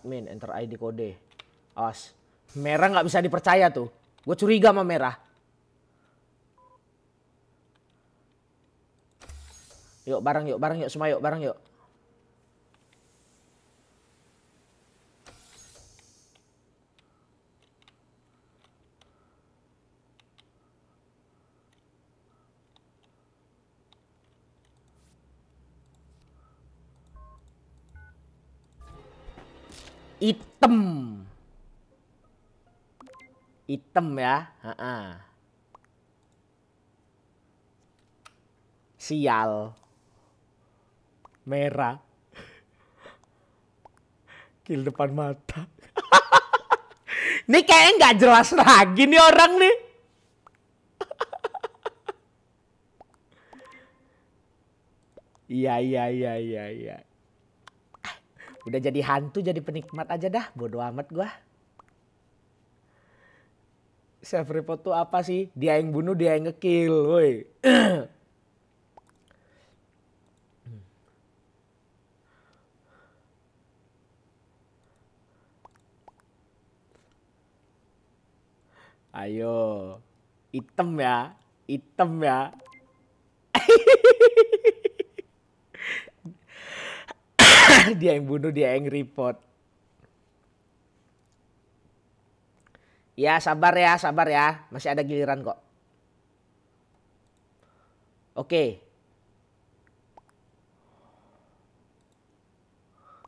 admin enter ID kode awas merah nggak bisa dipercaya tuh gue curiga sama merah yuk bareng yuk bareng yuk semua yuk bareng yuk item item ya ha -ha. sial merah kill depan mata ini kayaknya nggak jelas lagi nih orang nih iya iya iya iya iya Udah jadi hantu jadi penikmat aja dah bodo amat gua. Self report tuh apa sih? Dia yang bunuh dia yang ngekill woi. Ayo, item ya, item ya. dia yang bunuh, dia yang report. Ya sabar ya, sabar ya. Masih ada giliran kok. Oke.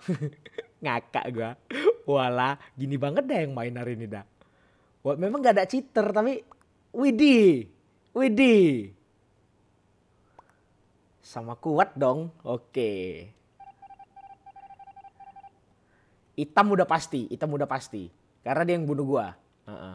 Ngakak gua. Wala, gini banget dah yang main hari ini dah. Wah, memang gak ada cheater tapi widi widi Sama kuat dong. Oke hitam udah pasti hitam udah pasti karena dia yang bunuh gua uh -uh.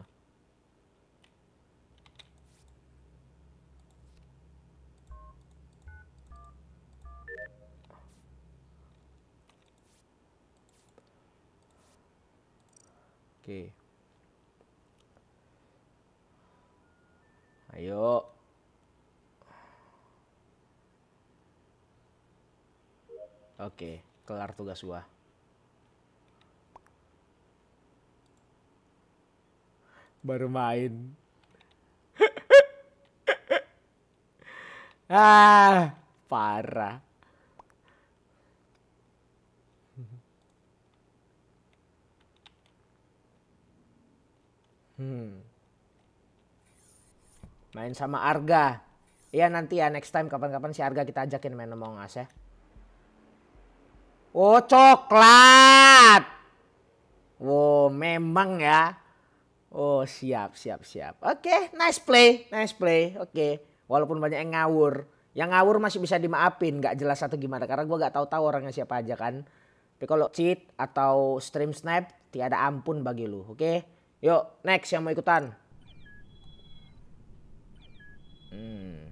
Oke. Ayo. Oke, kelar tugas gua. baru main. ah, parah. Hmm. Main sama Arga. Iya nanti ya next time kapan-kapan si Arga kita ajakin main Among Us ya. Oh coklat. Wow memang ya. Oh siap siap siap. Oke okay, nice play nice play. Oke okay. walaupun banyak yang ngawur. Yang ngawur masih bisa dimaafin Gak jelas satu gimana karena gue gak tahu-tahu orangnya siapa aja kan. Tapi kalau cheat atau stream snap tiada ampun bagi lu. Oke okay? yuk next yang mau ikutan. Hmm.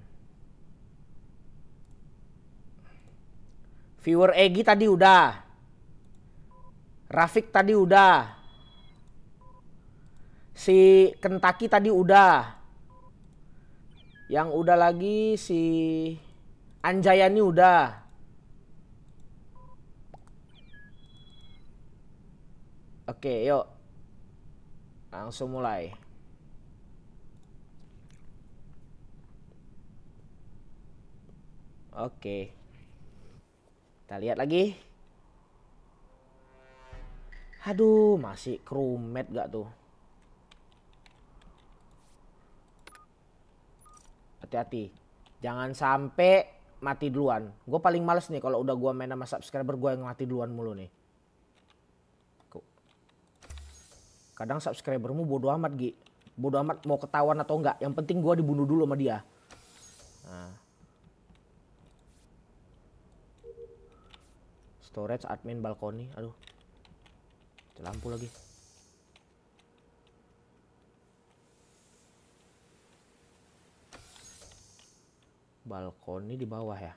Viewer Egi tadi udah. Rafik tadi udah si Kentucky tadi udah. Yang udah lagi si Anjayani udah. Oke, yuk. Langsung mulai. Oke. Kita lihat lagi. Aduh, masih kerumet gak tuh? hati-hati jangan sampai mati duluan gue paling males nih kalau udah gue main sama subscriber gue yang mati duluan mulu nih kadang subscribermu bodoh amat Gi bodoh amat mau ketahuan atau enggak yang penting gue dibunuh dulu sama dia nah. storage admin balkoni aduh lampu lagi balkon ini di bawah ya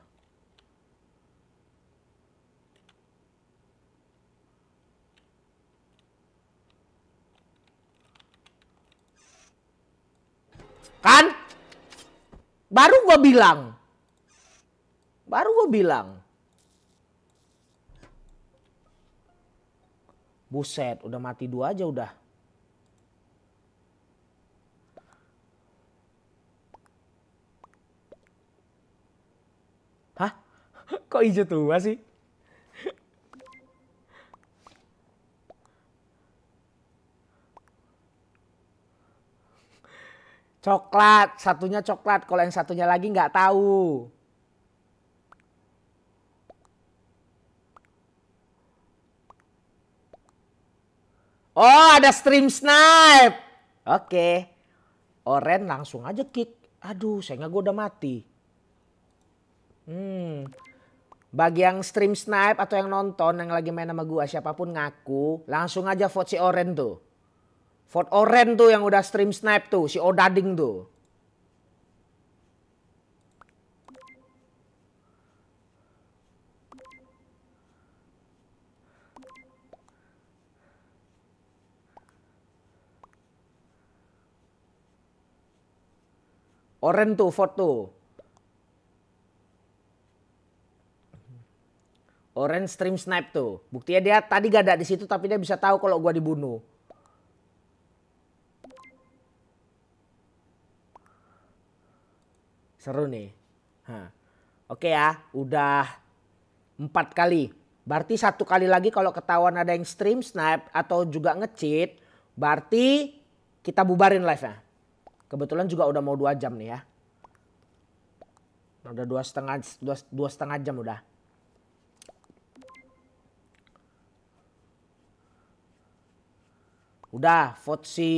kan baru gue bilang baru gue bilang buset udah mati dua aja udah Kok hijau tua sih? Coklat, satunya coklat. Kalau yang satunya lagi nggak tahu. Oh, ada stream snipe. Oke. Oren langsung aja kick. Aduh, saya nggak udah mati. Hmm. Bagi yang stream snipe atau yang nonton yang lagi main sama gua siapapun ngaku, langsung aja vote si Oren tuh. Vote Oren tuh yang udah stream snipe tuh, si Odading tuh. Oren tuh vote tuh. Orange stream snipe tuh. Buktinya dia tadi gak ada di situ tapi dia bisa tahu kalau gua dibunuh. Seru nih. Hah. Oke ya, udah empat kali. Berarti satu kali lagi kalau ketahuan ada yang stream snipe atau juga ngecheat, berarti kita bubarin live-nya. Kebetulan juga udah mau dua jam nih ya. Udah dua setengah dua, dua setengah jam udah. Udah vote si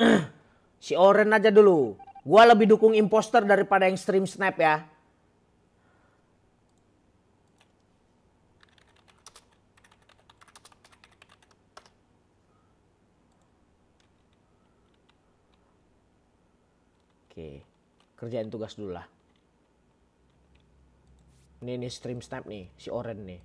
si Oren aja dulu. Gua lebih dukung imposter daripada yang stream snap ya. Oke, kerjain tugas dulu lah. Ini ini stream snap nih, si Oren nih.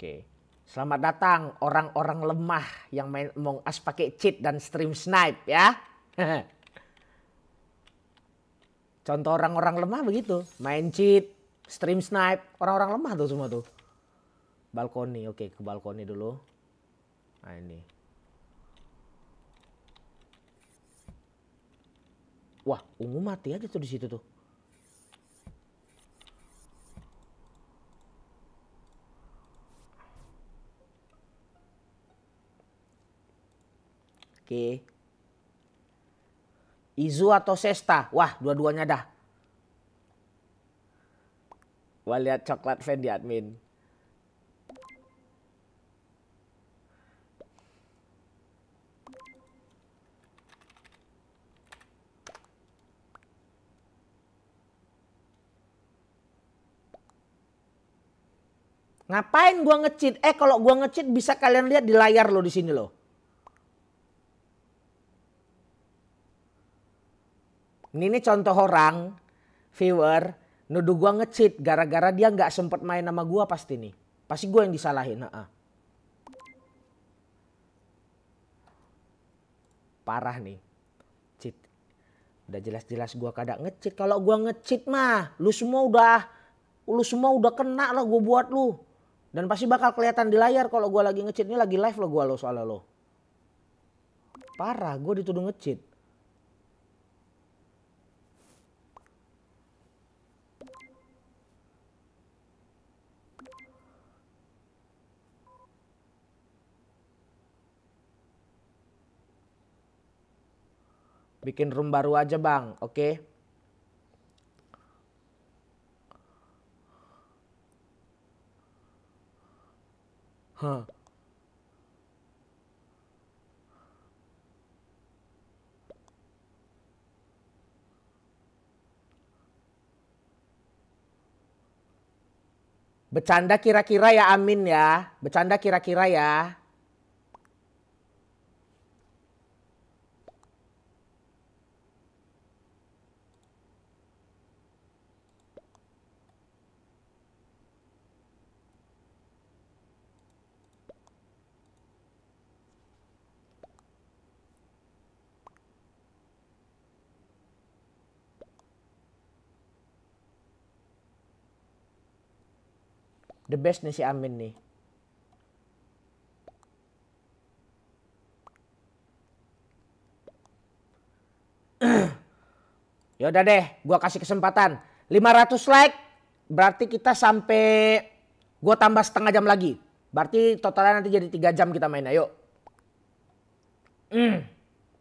Oke. Selamat datang orang-orang lemah yang main Among Us pakai cheat dan stream snipe ya. Contoh orang-orang lemah begitu, main cheat, stream snipe, orang-orang lemah tuh semua tuh. Balkoni, oke ke balkoni dulu. Nah ini. Wah, ungu mati aja tuh di situ tuh. Oke. Izu atau Sesta? Wah, dua-duanya dah. Gua lihat coklat fan di admin. Ngapain gua ngecit? Eh kalau gua ngecit bisa kalian lihat di layar lo di sini loh. Ini, ini contoh orang, viewer, nuduh gue ngecit gara-gara dia nggak sempet main nama gue pasti nih. Pasti gue yang disalahin. Nah, Parah nih. Cheat. Udah jelas-jelas gue kada ngecit. Kalau gue ngecit mah, lu semua udah lu semua udah kena lah gue buat lu. Dan pasti bakal kelihatan di layar kalau gue lagi ngecit. Ini lagi live lo gue lo soalnya lo. Parah, gue dituduh ngecit. Bikin room baru aja bang, oke? Okay? Huh. Bercanda kira-kira ya, amin ya. Bercanda kira-kira ya. The best nih si Amin nih. ya udah deh, gua kasih kesempatan. 500 like berarti kita sampai gua tambah setengah jam lagi. Berarti totalnya nanti jadi 3 jam kita main. Ayo. Mm.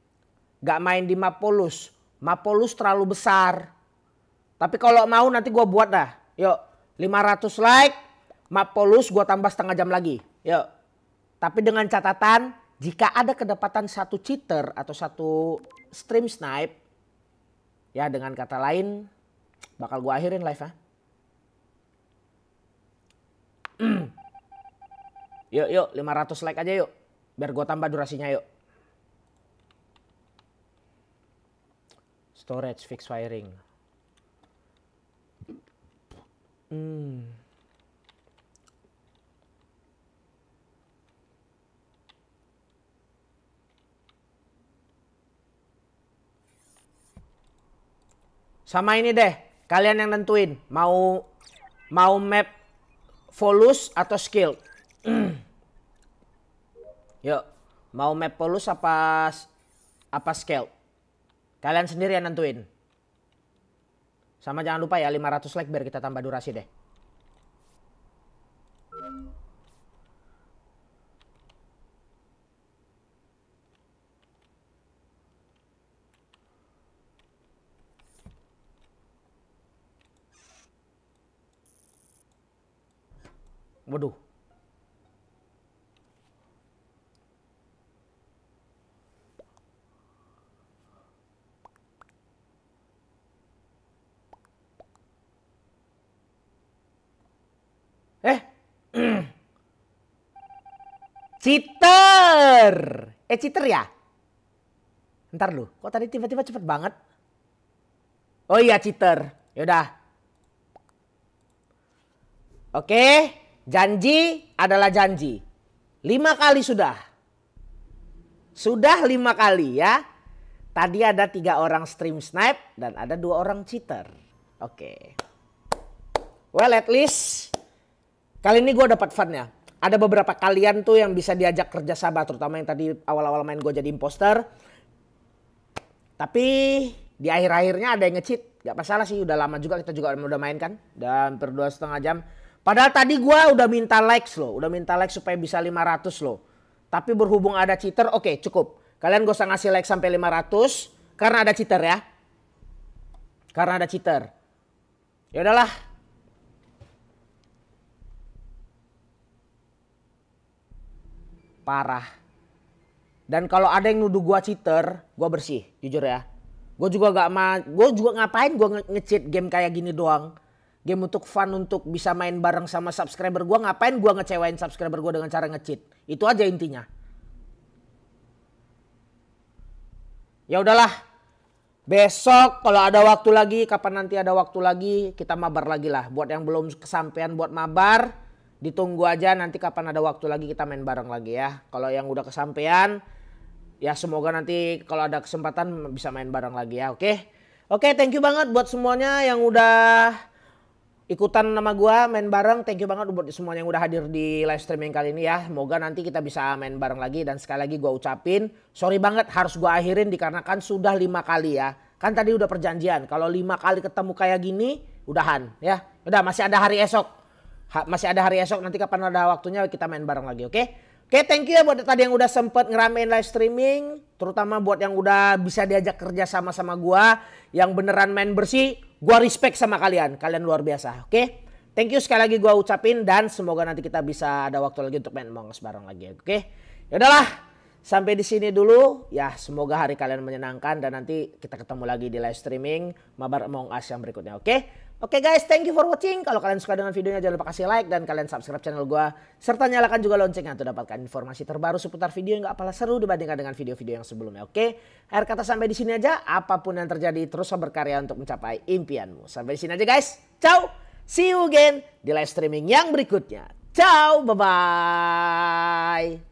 Gak main di Mapolus. Mapolus terlalu besar. Tapi kalau mau nanti gua buat dah. Yuk, 500 like Map Polus gue tambah setengah jam lagi. Yuk. Tapi dengan catatan jika ada kedapatan satu cheater atau satu stream snipe. Ya dengan kata lain bakal gue akhirin live ya. yuk yuk 500 like aja yuk. Biar gue tambah durasinya yuk. Storage fix wiring. Hmm. Sama ini deh, kalian yang nentuin mau mau map Volus atau skill. Yuk, mau map Volus apa apa skill? Kalian sendiri yang nentuin. Sama jangan lupa ya 500 like biar kita tambah durasi deh. Waduh. Eh. cheater. Eh cheater ya? Ntar lu, kok tadi tiba-tiba cepet banget? Oh iya cheater. Yaudah. Oke. Okay. Janji adalah janji. Lima kali sudah. Sudah lima kali ya. Tadi ada tiga orang stream snipe dan ada dua orang cheater. Oke. Okay. Well at least kali ini gue dapat ya. Ada beberapa kalian tuh yang bisa diajak kerja sama terutama yang tadi awal-awal main gue jadi imposter. Tapi di akhir-akhirnya ada yang nge cheat. Gak masalah sih udah lama juga kita juga udah main kan. Dan per dua setengah jam. Padahal tadi gue udah minta likes loh, udah minta like supaya bisa 500 loh. Tapi berhubung ada cheater, oke okay, cukup. Kalian gak usah ngasih like sampai 500 karena ada cheater ya. Karena ada cheater. Ya udahlah. Parah. Dan kalau ada yang nuduh gue cheater, gue bersih, jujur ya. Gue juga gak ma, gue juga ngapain gue nge-cheat game kayak gini doang game untuk fun untuk bisa main bareng sama subscriber gue ngapain gue ngecewain subscriber gue dengan cara ngecheat itu aja intinya ya udahlah besok kalau ada waktu lagi kapan nanti ada waktu lagi kita mabar lagi lah buat yang belum kesampaian buat mabar ditunggu aja nanti kapan ada waktu lagi kita main bareng lagi ya kalau yang udah kesampaian ya semoga nanti kalau ada kesempatan bisa main bareng lagi ya oke okay? oke okay, thank you banget buat semuanya yang udah ikutan nama gua main bareng. Thank you banget buat semua yang udah hadir di live streaming kali ini ya. Semoga nanti kita bisa main bareng lagi dan sekali lagi gua ucapin sorry banget harus gua akhirin dikarenakan sudah lima kali ya. Kan tadi udah perjanjian kalau lima kali ketemu kayak gini udahan ya. Udah masih ada hari esok. Ha, masih ada hari esok nanti kapan ada waktunya kita main bareng lagi oke. Okay? Oke, thank you ya buat tadi yang udah sempet ngeramein live streaming, terutama buat yang udah bisa diajak kerja sama sama gua, yang beneran main bersih, Gua respect sama kalian. Kalian luar biasa. Oke? Okay? Thank you sekali lagi gua ucapin dan semoga nanti kita bisa ada waktu lagi untuk main Among Us bareng lagi. Oke? Okay? udahlah. Sampai di sini dulu. Ya, semoga hari kalian menyenangkan dan nanti kita ketemu lagi di live streaming Mabar Among Us yang berikutnya, oke? Okay? Oke okay guys, thank you for watching. Kalau kalian suka dengan videonya jangan lupa kasih like dan kalian subscribe channel gua serta nyalakan juga loncengnya untuk dapatkan informasi terbaru seputar video yang gak apalah seru dibandingkan dengan video-video yang sebelumnya. Oke, okay? akhir kata sampai di sini aja. Apapun yang terjadi terus berkarya untuk mencapai impianmu. Sampai di sini aja guys. Ciao. See you again di live streaming yang berikutnya. Ciao, bye bye.